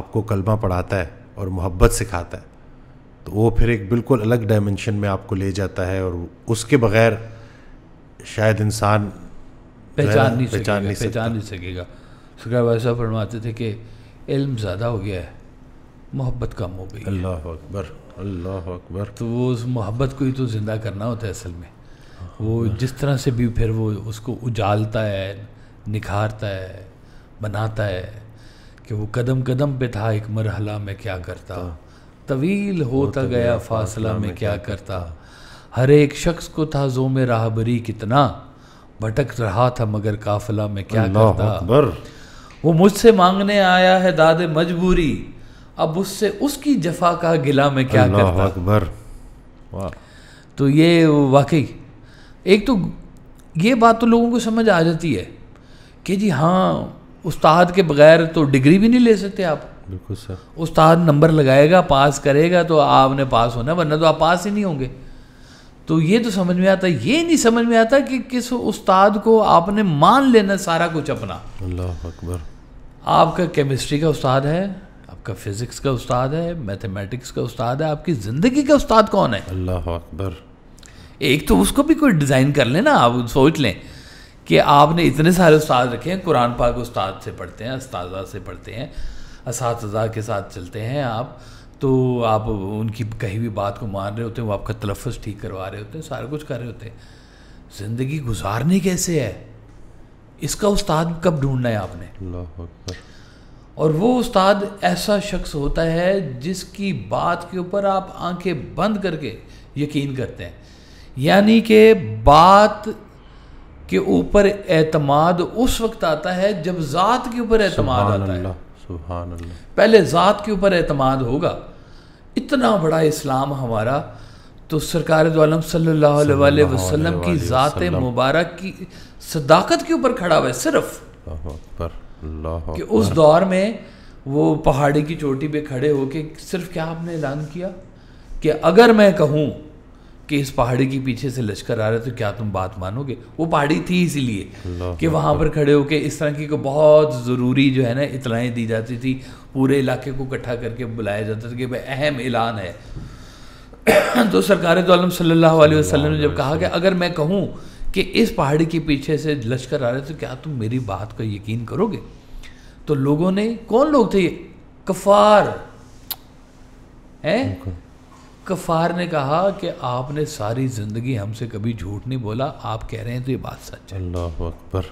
आपको कलमा पढ़ाता है और मोहब्बत सिखाता है तो वो फिर एक बिल्कुल अलग डायमेंशन में आपको ले जाता है और उसके बगैर शायद इंसान पहचान नहीं पहचान नहीं पहचान नहीं सकेगा सुखा भाई साहब फरमाते थे कि इल्म ज़्यादा हो गया है मोहब्बत कम हो गई अल्लाह अकबर अल्लाह अकबर तो वो उस मोहब्बत को ही तो ज़िंदा करना होता है असल में वो हाँ। जिस तरह से भी फिर वो उसको उजालता है निखारता है बनाता है कि वो कदम कदम पे था एक मरहला में क्या करता हाँ। तवील होता गया फासला में क्या करता हर एक शख्स को था जो में राहबरी कितना भटक रहा था मगर काफिला में क्या करता वो मुझसे मांगने आया है दाद मजबूरी अब उससे उसकी जफा का गिला में क्या करता अकबर तो ये वाकई एक तो ये बात तो लोगों को समझ आ जाती है कि जी हाँ उस्ताद के बगैर तो डिग्री भी नहीं ले सकते आप बिल्कुल सर उस्ताद नंबर लगाएगा पास करेगा तो आपने पास होना वरना तो आप पास ही नहीं होंगे तो ये तो समझ में आता ये नहीं समझ में आता कि किस उस्ताद को आपने मान लेना सारा कुछ अपना अल्लाह अकबर आपका केमिस्ट्री का उस्ताद है आपका फिजिक्स का उस्ताद है मैथमेटिक्स का उस्ताद है आपकी ज़िंदगी का उस्ताद कौन है अल्लाह अकबर एक तो उसको भी कोई डिज़ाइन कर लें ना आप सोच लें कि आपने इतने सारे उस्ताद रखे हैं कुरान पाक उस्ताद से पढ़ते हैं उस्तादा से पढ़ते हैं इस के साथ चलते हैं आप तो आप उनकी कहीं भी बात को मान रहे होते हैं वो आपका तलफ़ ठीक करवा रहे होते हैं सारा कुछ कर रहे होते हैं ज़िंदगी गुजारनी कैसे है इसका उस्ताद कब ढूंढना है आपने और वो उस्ताद ऐसा शख्स होता है जिसकी बात के ऊपर आप आंखें बंद करके यकीन करते हैं यानी कि बात के ऊपर एतमाद उस वक्त आता है जब ज़ात के ऊपर एतमाद आता है पहले ज़ात के ऊपर एतमाद होगा इतना बड़ा इस्लाम हमारा तो सरकार सल्लल्लाहु अलैहि वसल्लम की ज़ात मुबारक की सदाकत के ऊपर खड़ा हुआ है सिर्फ कि उस दौर में वो पहाड़ी की चोटी पे खड़े होके सिर्फ क्या आपने ऐलान किया कि अगर मैं कहूँ कि इस पहाड़ी के पीछे से लश्कर आ रहा है तो क्या तुम बात मानोगे वो पहाड़ी थी इसीलिए कि वहाँ पर खड़े होके इस तरह की को बहुत ज़रूरी जो है ना इतलाएँ दी जाती थी पूरे इलाके को इकट्ठा करके बुलाया जाता था कि भाई अहम ऐलान है तो सरकार तो आलम सल्लल्लाहु अलैहि वसल्लम ने जब कहा कि अगर मैं कहूँ कि इस पहाड़ी के पीछे से लश्कर आ रहे तो क्या तुम मेरी बात को यकीन करोगे तो लोगों ने कौन लोग थे ये कफार है कफार ने कहा कि आपने सारी ज़िंदगी हमसे कभी झूठ नहीं बोला आप कह रहे हैं तो ये बात सच है अल्लाह अकबर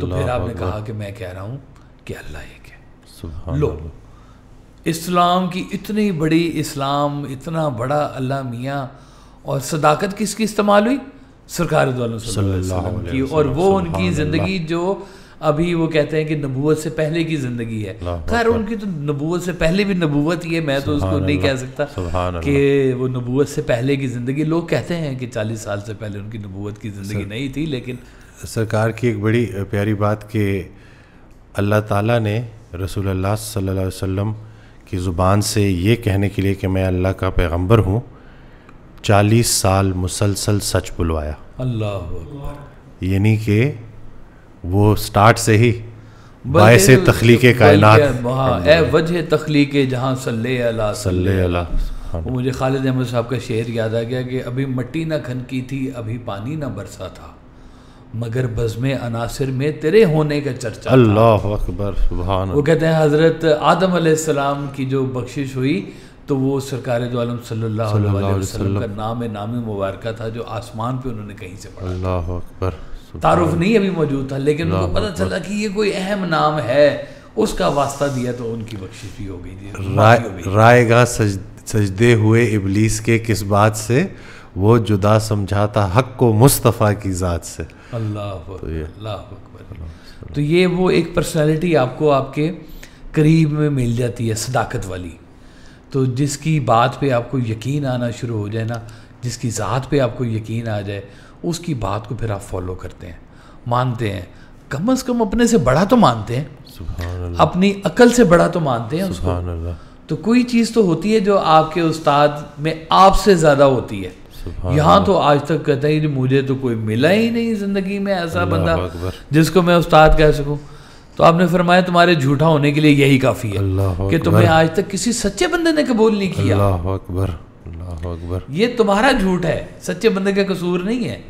तो फिर आपने कहा कि मैं कह रहा हूं कि अल्लाह एक है लो इस्लाम की इतनी बड़ी इस्लाम इतना बड़ा अल्लाह मियाँ और सदाकत किसकी इस्तेमाल हुई सरकार की और वो उनकी ज़िंदगी जो अभी वो कहते हैं कि नबूत से पहले की ज़िंदगी है खैर उनकी तो नबूत से पहले भी नबूत ही है मैं तो उसको नहीं कह सकता कि वो नबूत से पहले की ज़िंदगी लोग कहते हैं कि चालीस साल से पहले उनकी नबूत की ज़िंदगी नहीं थी लेकिन सरकार की एक बड़ी प्यारी बात कि अल्लाह ताला ने रसूल अल्लाह सल्लल्लाहु अलैहि वसल्लम की ज़ुबान से ये कहने के लिए कि मैं अल्लाह का पैगंबर हूँ चालीस साल मुसलसल सच बुलवाया अल्लाह यानी कि वो स्टार्ट से ही बायस तखलीक कायनात ए वजह तखलीक जहाँ सल्ले अला सल्ले अला हाँ। वो मुझे खालिद अहमद साहब का शेर याद आ गया कि अभी मट्टी ना खनकी थी अभी पानी ना बरसा था मगर बज़म अनासर में तेरे होने का चर्चा अल्लाह अकबर वो कहते हैं हज़रत आदम सलाम की जो बख्शिश हुई तो वो सरकार जो आलम सल्लल्लाहु अलैहि वसल्लम का नाम नाम मुबारक था जो आसमान पे उन्होंने कहीं से पढ़ा तारुफ नहीं अभी मौजूद था लेकिन उनको पता चला कि ये कोई अहम नाम है उसका वास्ता दिया तो उनकी बख्शिश भी हो गई राय रायगा सजदे हुए इबलीस के किस बात से वो जुदा समझाता हक को मुस्तफ़ा की ज़ात से अल्लाह तो अल्लाह अकबर तो ये वो एक पर्सनालिटी आपको आपके करीब में मिल जाती है सदाकत वाली तो जिसकी बात पे आपको यकीन आना शुरू हो जाए ना जिसकी ज़ात पे आपको यकीन आ जाए उसकी बात को फिर आप फॉलो करते हैं मानते हैं कम अज़ कम अपने से बड़ा तो मानते हैं अपनी अकल से बड़ा तो मानते हैं उसको तो कोई चीज़ तो होती है जो आपके उस्ताद में आपसे ज़्यादा होती है यहाँ तो आज तक कहते हैं मुझे तो कोई मिला ही नहीं ज़िंदगी में ऐसा बंदा जिसको मैं उस्ताद कह सकूँ तो आपने फरमाया तुम्हारे झूठा होने के लिए यही काफ़ी है कि तुम्हें आज तक किसी सच्चे बंदे ने कबूल नहीं किया अल्लाह अकबर अल्लाह अकबर ये तुम्हारा झूठ है सच्चे बंदे का कसूर नहीं है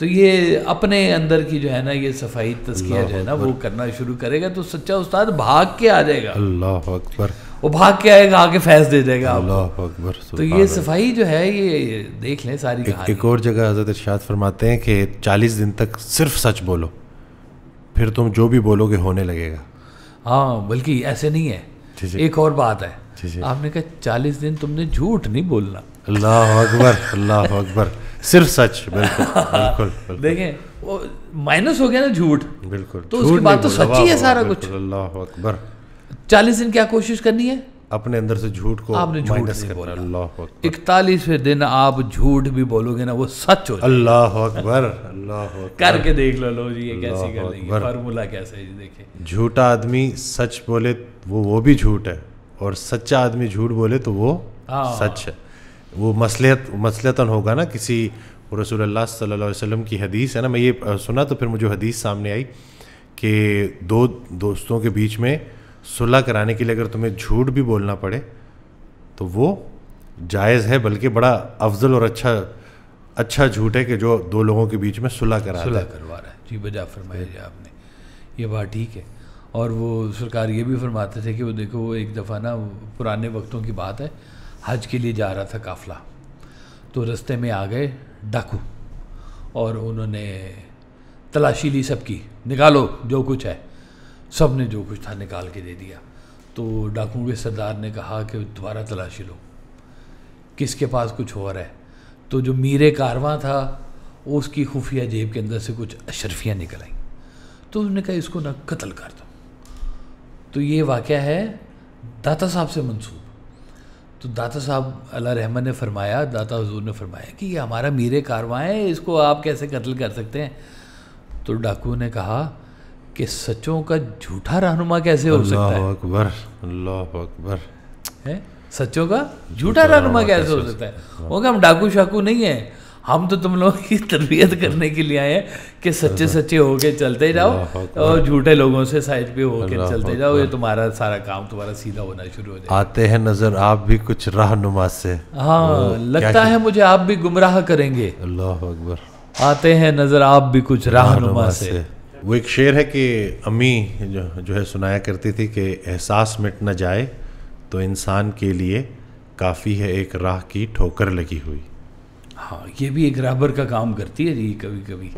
तो ये अपने अंदर की जो है ना ये सफाई तस्किया जो है ना वो करना शुरू करेगा तो सच्चा उस्ताद भाग के आ जाएगा अल्लाह अकबर वो भाग के आएगा आके फैस दे देगा अल्लाह अकबर तो ये सफाई जो है ये देख लें सारी एक, एक और जगह हजरत इरशाद फरमाते हैं कि चालीस दिन तक सिर्फ सच बोलो फिर तुम जो भी बोलोगे होने लगेगा हाँ बल्कि ऐसे नहीं है जी जी। एक और बात है जी आपने कहा चालीस दिन तुमने झूठ नहीं बोलना अल्लाह अकबर अल्लाह अकबर सिर्फ सच बिल्कुल बिल्कुल, बिल्कुल। देखें वो माइनस हो गया ना झूठ बिल्कुल तो उसके बाद तो सच ही है सारा कुछ अल्लाह अकबर चालीस दिन क्या कोशिश करनी है अपने अंदर से झूठ को आपने झूठ नहीं अल्लाह इकतालीसवें दिन आप झूठ भी बोलोगे ना वो सच हो अल्लाह अकबर अल्लाह करके देख लो लो जी ये कैसे कर देंगे फार्मूला कैसे है देखिए झूठा आदमी सच बोले वो वो भी झूठ है और सच्चा आदमी झूठ बोले तो वो हाँ। सच है वो मसलियत मसलतन होगा ना किसी रसूल सल्ला वसम की हदीस है ना मैं ये सुना तो फिर मुझे हदीस सामने आई कि दो दोस्तों के बीच में सुलह कराने के लिए अगर तुम्हें झूठ भी बोलना पड़े तो वो जायज़ है बल्कि बड़ा अफजल और अच्छा अच्छा झूठ है कि जो दो लोगों के बीच में सुलह करा सुलह करवा रहा है जी बजा फरमाया जी आपने ये बात ठीक है और वो सरकार ये भी फरमाते थे कि वो देखो वो एक दफ़ा ना पुराने वक्तों की बात है हज के लिए जा रहा था काफिला तो रस्ते में आ गए डाकू और उन्होंने तलाशी ली सबकी निकालो जो कुछ है सब ने जो कुछ था निकाल के दे दिया तो डाकुओं के सरदार ने कहा कि दोबारा तलाशी लो किसके पास कुछ और है तो जो मीरे कारवा था उसकी खुफिया जेब के अंदर से कुछ अशरफियाँ निकल आई तो उसने कहा इसको ना कत्ल कर दो तो ये वाक़ है दाता साहब से मंसूब तो दाता साहब अल्लाह रहमन ने फरमाया दाता हजूर ने फरमाया कि ये हमारा मीरे कारवां है इसको आप कैसे कत्ल कर सकते हैं तो डाकू ने कहा कि सचों का झूठा रहनुमा कैसे हो सकता है अकबर अल्लाह अकबर है सचों का झूठा रहनुमा कैसे हो सकता है वो हम डाकू शाकू नहीं है हम तो तुम लोगों की तरबियत करने के लिए आए हैं कि सच्चे सच्चे होके चलते जाओ और झूठे लोगों से साइड पे होके चलते जाओ ये तुम्हारा सारा काम तुम्हारा सीधा होना शुरू हो जाए आते हैं नजर आप भी कुछ रहनुमा से हाँ लगता है मुझे आप भी गुमराह करेंगे अल्लाह अकबर आते हैं नजर आप भी कुछ राहनुमा से वो एक शेर है कि अम्मी जो, जो है सुनाया करती थी कि एहसास मिट न जाए तो इंसान के लिए काफ़ी है एक राह की ठोकर लगी हुई हाँ ये भी एक रबर का काम करती है जी कभी कभी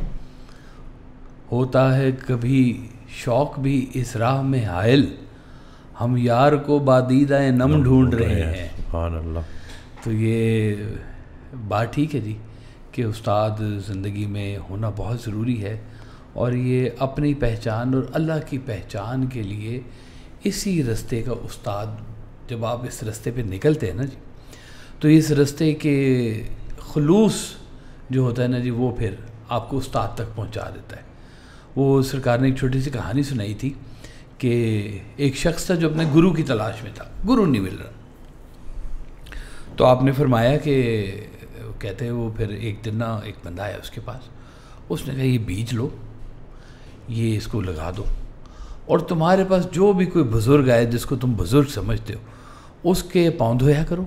होता है कभी शौक भी इस राह में हायल हम यार को बादीदा नम ढूंढ रहे हैं अल्लाह तो ये बात ठीक है जी कि उस्ताद ज़िंदगी में होना बहुत ज़रूरी है और ये अपनी पहचान और अल्लाह की पहचान के लिए इसी रास्ते का उस्ताद जब आप इस रास्ते पे निकलते हैं ना जी तो इस रास्ते के खलूस जो होता है ना जी वो फिर आपको उस्ताद तक पहुंचा देता है वो सरकार ने एक छोटी सी कहानी सुनाई थी कि एक शख्स था जो अपने गुरु की तलाश में था गुरु नहीं मिल रहा तो आपने फरमाया कि कहते हैं वो फिर एक दिन ना एक बंदा आया उसके पास उसने कहा ये बीज लो ये इसको लगा दो और तुम्हारे पास जो भी कोई बुज़ुर्ग आए जिसको तुम बुज़ुर्ग समझते हो उसके पाँव धोया करो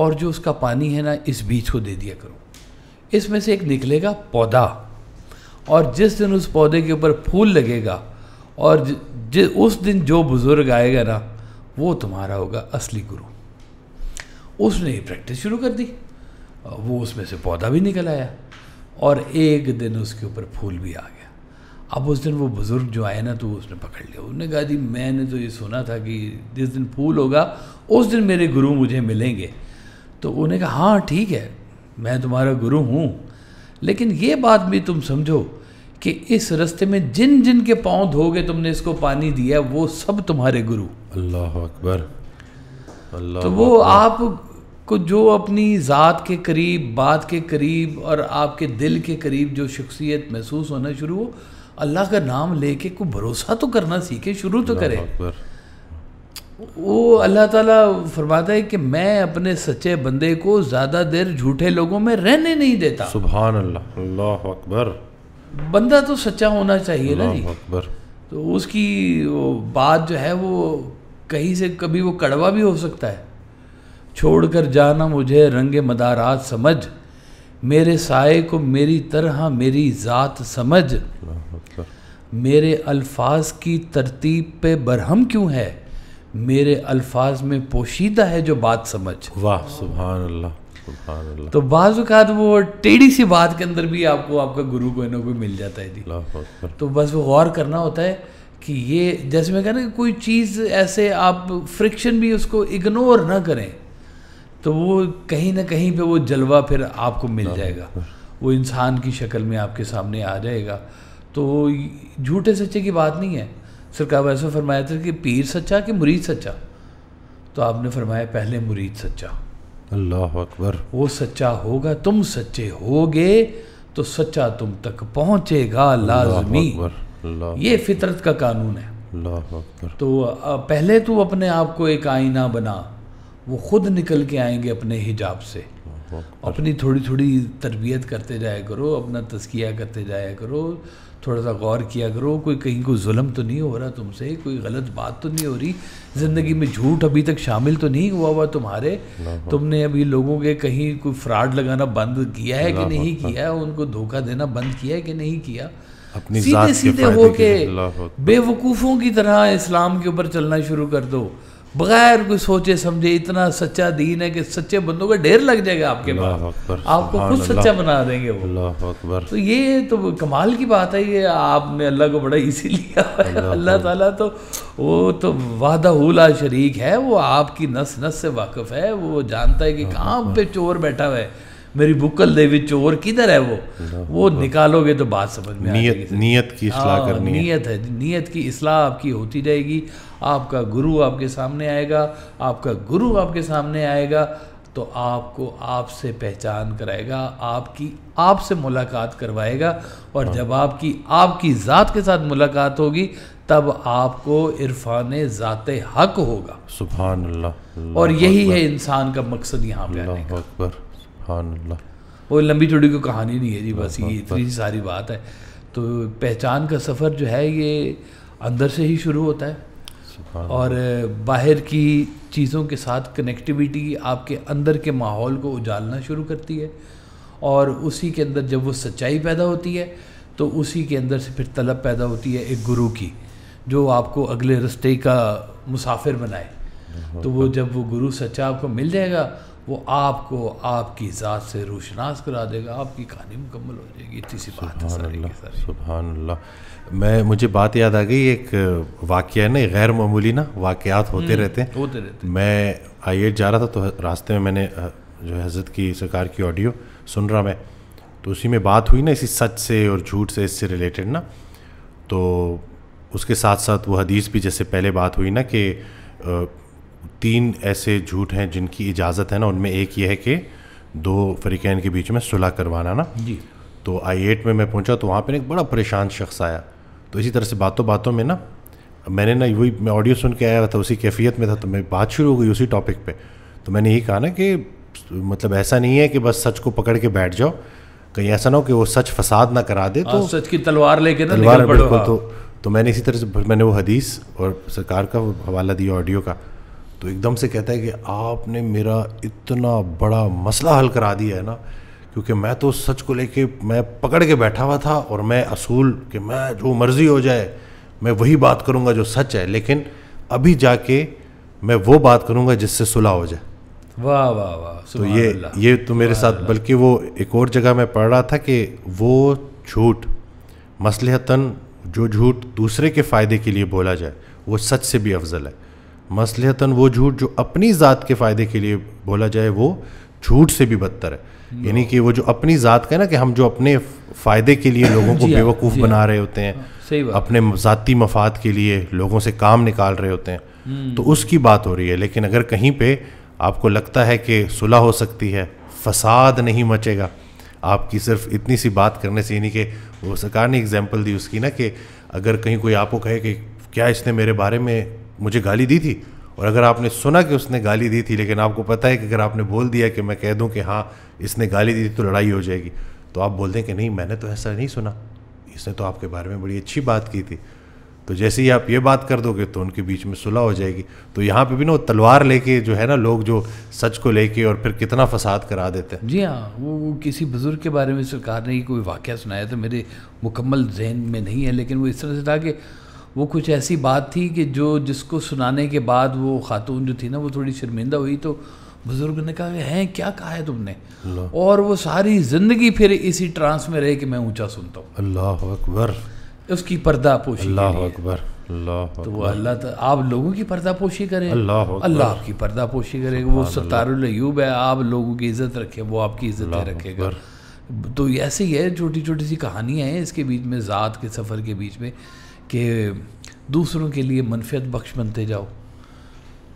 और जो उसका पानी है ना इस बीज को दे दिया करो इसमें से एक निकलेगा पौधा और जिस दिन उस पौधे के ऊपर फूल लगेगा और जि, उस दिन जो बुज़ुर्ग आएगा ना वो तुम्हारा होगा असली गुरु उसने प्रैक्टिस शुरू कर दी वो उसमें से पौधा भी निकल आया और एक दिन उसके ऊपर फूल भी आ गया अब उस दिन वो बुज़ुर्ग जो आए ना तो उसने पकड़ लिया उन्होंने कहा जी मैंने तो ये सुना था कि जिस दिन फूल होगा उस दिन मेरे गुरु मुझे मिलेंगे तो उन्हें कहा हाँ ठीक है मैं तुम्हारा गुरु हूँ लेकिन ये बात भी तुम समझो कि इस रस्ते में जिन जिन के पाँव धोगे तुमने इसको पानी दिया वो सब तुम्हारे गुरु अल्लाह अकबर अल्लाह तो वो आप को जो अपनी ज़ात के करीब बात के करीब और आपके दिल के करीब जो शख्सियत महसूस होना शुरू हो अल्लाह का नाम लेके को भरोसा तो करना सीखे शुरू तो करे वो अल्लाह ताला फरमाता है कि मैं अपने सच्चे बंदे को ज़्यादा देर झूठे लोगों में रहने नहीं देता सुबह अल्लाह अकबर बंदा तो सच्चा होना चाहिए ना जी अकबर तो उसकी बात जो है वो कहीं से कभी वो कड़वा भी हो सकता है छोड़कर जाना मुझे रंग मदारात समझ मेरे साय को मेरी तरह मेरी ज़ात समझ मेरे अल्फाज की तरतीब पे बरहम क्यों है मेरे अल्फाज में पोशीदा है जो बात समझ वाह सुबह अल्लाह तो बाज़ात वो टेढ़ी सी बात के अंदर भी आपको आपका गुरु कोई ना कोई मिल जाता है जी तो बस वो गौर करना होता है कि ये जैसे मैं कह रहा कोई चीज़ ऐसे आप फ्रिक्शन भी उसको इग्नोर ना करें तो वो कहीं ना कहीं पे वो जलवा फिर आपको मिल हाँ, जाएगा हाँ। वो इंसान की शक्ल में आपके सामने आ जाएगा तो झूठे सच्चे की बात नहीं है सरकार वैसे फरमाया था कि पीर सच्चा कि मुरीद सच्चा तो आपने फरमाया पहले मुरीद सच्चा अल्लाह अकबर वो सच्चा होगा तुम सच्चे होगे तो सच्चा तुम तक पहुंचेगा लाजमी ये फितरत का कानून है तो पहले तू अपने आप को एक आईना बना वो खुद निकल के आएंगे अपने हिजाब से अपनी थोड़ी थोड़ी तरबियत करते जाया करो अपना तस्किया करते जाया करो थोड़ा सा गौर किया करो कोई कहीं कोई जुल्म तो नहीं हो रहा तुमसे कोई गलत बात तो नहीं हो रही ज़िंदगी में झूठ अभी तक शामिल तो नहीं हुआ हुआ तुम्हारे तुमने अभी लोगों के कहीं कोई फ्रॉड लगाना बंद किया है कि नहीं किया है उनको धोखा देना बंद किया है कि नहीं किया अपनी सीधे सीधे हो के बेवकूफ़ों की तरह इस्लाम के ऊपर चलना शुरू कर दो बगैर कोई सोचे समझे इतना सच्चा दीन है कि सच्चे बंदों का ढेर लग जाएगा आपके पास आपको खुद सच्चा बना देंगे वो तो ये तो कमाल की बात है ये आपने अल्लाह को बड़ा इसी लिया अल्लाह ताला तो वो तो वादाहूला शरीक है वो आपकी नस नस से वाकफ है वो जानता है कि कहाँ पे चोर बैठा हुआ है मेरी बुकल देवी चोर किधर है वो वो निकालोगे तो बात समझ में नियत नियत की इसलाह हाँ, करनी नियत है नियत की इसलाह आपकी होती जाएगी आपका गुरु आपके सामने आएगा आपका गुरु आपके सामने आएगा तो आपको आपसे पहचान कराएगा आपकी आपसे मुलाकात करवाएगा और हाँ। जब आपकी आपकी ज़ात के साथ मुलाकात होगी तब आपको इरफान ज़ात हक होगा सुबह और यही है इंसान का मकसद यहाँ पर वो लंबी चौड़ी कोई कहानी नहीं है जी बस ये हाँ, इतनी सारी बात है तो पहचान का सफ़र जो है ये अंदर से ही शुरू होता है और बाहर की चीज़ों के साथ कनेक्टिविटी आपके अंदर के माहौल को उजालना शुरू करती है और उसी के अंदर जब वो सच्चाई पैदा होती है तो उसी के अंदर से फिर तलब पैदा होती है एक गुरु की जो आपको अगले रस्ते का मुसाफिर बनाए तो वो जब वो गुरु सच्चा आपको मिल जाएगा वो आपको आपकी ज़ात से रोशनास करा देगा आपकी कहानी मुकम्मल हो जाएगी इतनी सी बात सुबह मैं मुझे बात याद आ गई एक वाक्य है ना गैर मामूली ना वाकयात होते हम्म, रहते हैं होते रहते हैं मैं आई जा रहा था तो रास्ते में मैंने जो हज़रत की सरकार की ऑडियो सुन रहा मैं तो उसी में बात हुई ना इसी सच से और झूठ से इससे रिलेटेड ना तो उसके साथ साथ वो हदीस भी जैसे पहले बात हुई ना कि तीन ऐसे झूठ हैं जिनकी इजाज़त है ना उनमें एक ये है कि दो फरीकैन के बीच में सुलह करवाना ना जी तो आई एट में मैं पहुंचा तो वहाँ पर एक बड़ा परेशान शख्स आया तो इसी तरह से बातों बातों में ना मैंने ना वही मैं ऑडियो सुन के आया था उसी कैफियत में था तो मेरी बात शुरू हो गई उसी टॉपिक पे तो मैंने यही कहा ना कि मतलब ऐसा नहीं है कि बस सच को पकड़ के बैठ जाओ कहीं ऐसा ना हो कि वो सच फसाद ना करा दे तो हाँ, सच की तलवार लेके ना तलवार बिल्कुल हाँ। तो तो मैंने इसी तरह से मैंने वो हदीस और सरकार का हवाला दिया ऑडियो का तो एकदम से कहता है कि आपने मेरा इतना बड़ा मसला हल करा दिया है ना क्योंकि मैं तो सच को लेके मैं पकड़ के बैठा हुआ था और मैं असूल कि मैं जो मर्ज़ी हो जाए मैं वही बात करूँगा जो सच है लेकिन अभी जाके मैं वो बात करूँगा जिससे सुलह हो जाए वाह वाह वाह तो ये ये तो मेरे साथ बल्कि वो एक और जगह मैं पढ़ रहा था कि वो झूठ मसलहतन जो झूठ दूसरे के फ़ायदे के लिए बोला जाए वो सच से भी अफजल है मसलहतन वो झूठ जो अपनी ज़ात के फ़ायदे के लिए बोला जाए वो झूठ से भी बदतर है यानी कि वो जो अपनी ज़ात का है ना कि हम जो अपने फ़ायदे के लिए लोगों को बेवकूफ़ बना हाँ। रहे होते हैं हाँ, अपने ज़ाती मफाद के लिए लोगों से काम निकाल रहे होते हैं hmm. तो उसकी बात हो रही है लेकिन अगर कहीं पे आपको लगता है कि सुलह हो सकती है फसाद नहीं मचेगा आपकी सिर्फ इतनी सी बात करने से यानी कि वो सरकार ने एग्जाम्पल दी उसकी ना कि अगर कहीं कोई आपको कहे कि क्या इसने मेरे बारे में मुझे गाली दी थी और अगर आपने सुना कि उसने गाली दी थी लेकिन आपको पता है कि अगर आपने बोल दिया कि मैं कह दूं कि हाँ इसने गाली दी थी तो लड़ाई हो जाएगी तो आप बोल दें कि नहीं मैंने तो ऐसा नहीं सुना इसने तो आपके बारे में बड़ी अच्छी बात की थी तो जैसे ही आप ये बात कर दोगे तो उनके बीच में सुलह हो जाएगी तो यहाँ पे भी ना तलवार लेके जो है ना लोग जो सच को लेके और फिर कितना फसाद करा देते हैं जी हाँ वो, वो किसी बुज़ुर्ग के बारे में सरकार ने कोई वाक़ सुनाया तो मेरे मुकम्मल जहन में नहीं है लेकिन वो इस तरह से था कि वो कुछ ऐसी बात थी कि जो जिसको सुनाने के बाद वो खातून जो थी ना वो थोड़ी शर्मिंदा हुई तो बुज़ुर्ग ने कहा हैं क्या कहा है तुमने और वो सारी ज़िंदगी फिर इसी ट्रांस में रहे कि मैं ऊंचा सुनता हूँ अल्लाह अकबर उसकी पर्दा पोशी अल्लाह अकबर तो वो अल्लाह आप लोगों की पर्दा पोशी करें अल्लाह आपकी पर्दा पोशी करें वो सतारूब है आप लोगों की इज्जत रखे वो आपकी इज्जत रखेगा तो ऐसे ही है छोटी छोटी सी कहानियाँ हैं इसके बीच में ज़ात के सफ़र के बीच में कि दूसरों के लिए मनफियत बख्श बनते जाओ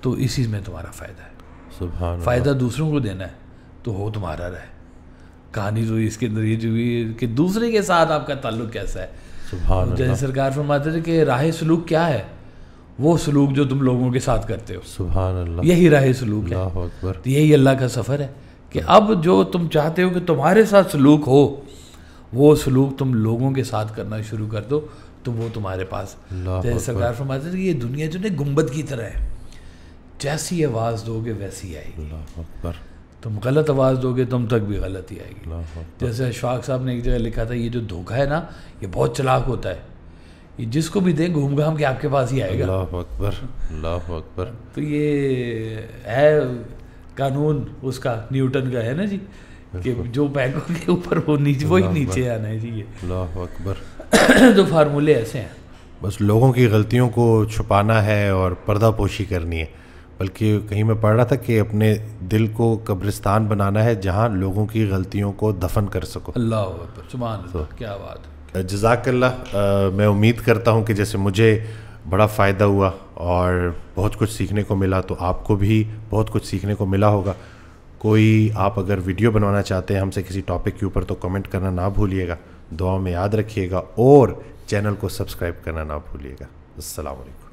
तो इसी में तुम्हारा फ़ायदा है सुबह फ़ायदा दूसरों को देना है तो हो तुम्हारा रहे कहानी जो इसके जो हुई कि दूसरे के साथ आपका ताल्लुक कैसा है सुबह जैसे सरकार फरमाते थे कि राह सलूक क्या है वो सलूक जो तुम लोगों के साथ करते हो सुबह यही राह सलूक है तो यही अल्लाह का सफ़र है कि अब जो तुम चाहते हो कि तुम्हारे साथ सलूक हो वो सलूक तुम लोगों के साथ करना शुरू कर दो तो वो तुम्हारे पास जैसे सरकार फरमाते थे कि ये दुनिया जो ना गुम्बद की तरह है जैसी आवाज़ दोगे वैसी आएगी तुम गलत आवाज़ दोगे तुम तक भी गलत ही आएगी जैसे अशफाक साहब ने एक जगह लिखा था ये जो धोखा है ना ये बहुत चलाक होता है ये जिसको भी दें घूम घाम के आपके पास ही आएगा अल्लाह अकबर अल्लाह अकबर तो ये है कानून उसका न्यूटन का है ना जी कि जो पैकों के ऊपर वो नीचे वही नीचे आना है जी ये अल्लाह अकबर तो फार्मूले ऐसे हैं बस लोगों की गलतियों को छुपाना है और पर्दापोशी करनी है बल्कि कहीं मैं पढ़ रहा था कि अपने दिल को कब्रिस्तान बनाना है जहाँ लोगों की गलतियों को दफन कर सको अल्लाह सुबह तो, क्या बात जजाकल्ला मैं उम्मीद करता हूँ कि जैसे मुझे बड़ा फ़ायदा हुआ और बहुत कुछ सीखने को मिला तो आपको भी बहुत कुछ सीखने को मिला होगा कोई आप अगर वीडियो बनवाना चाहते हैं हमसे किसी टॉपिक के ऊपर तो कमेंट करना ना भूलिएगा दुआ में याद रखिएगा और चैनल को सब्सक्राइब करना ना भूलिएगा अल्लाम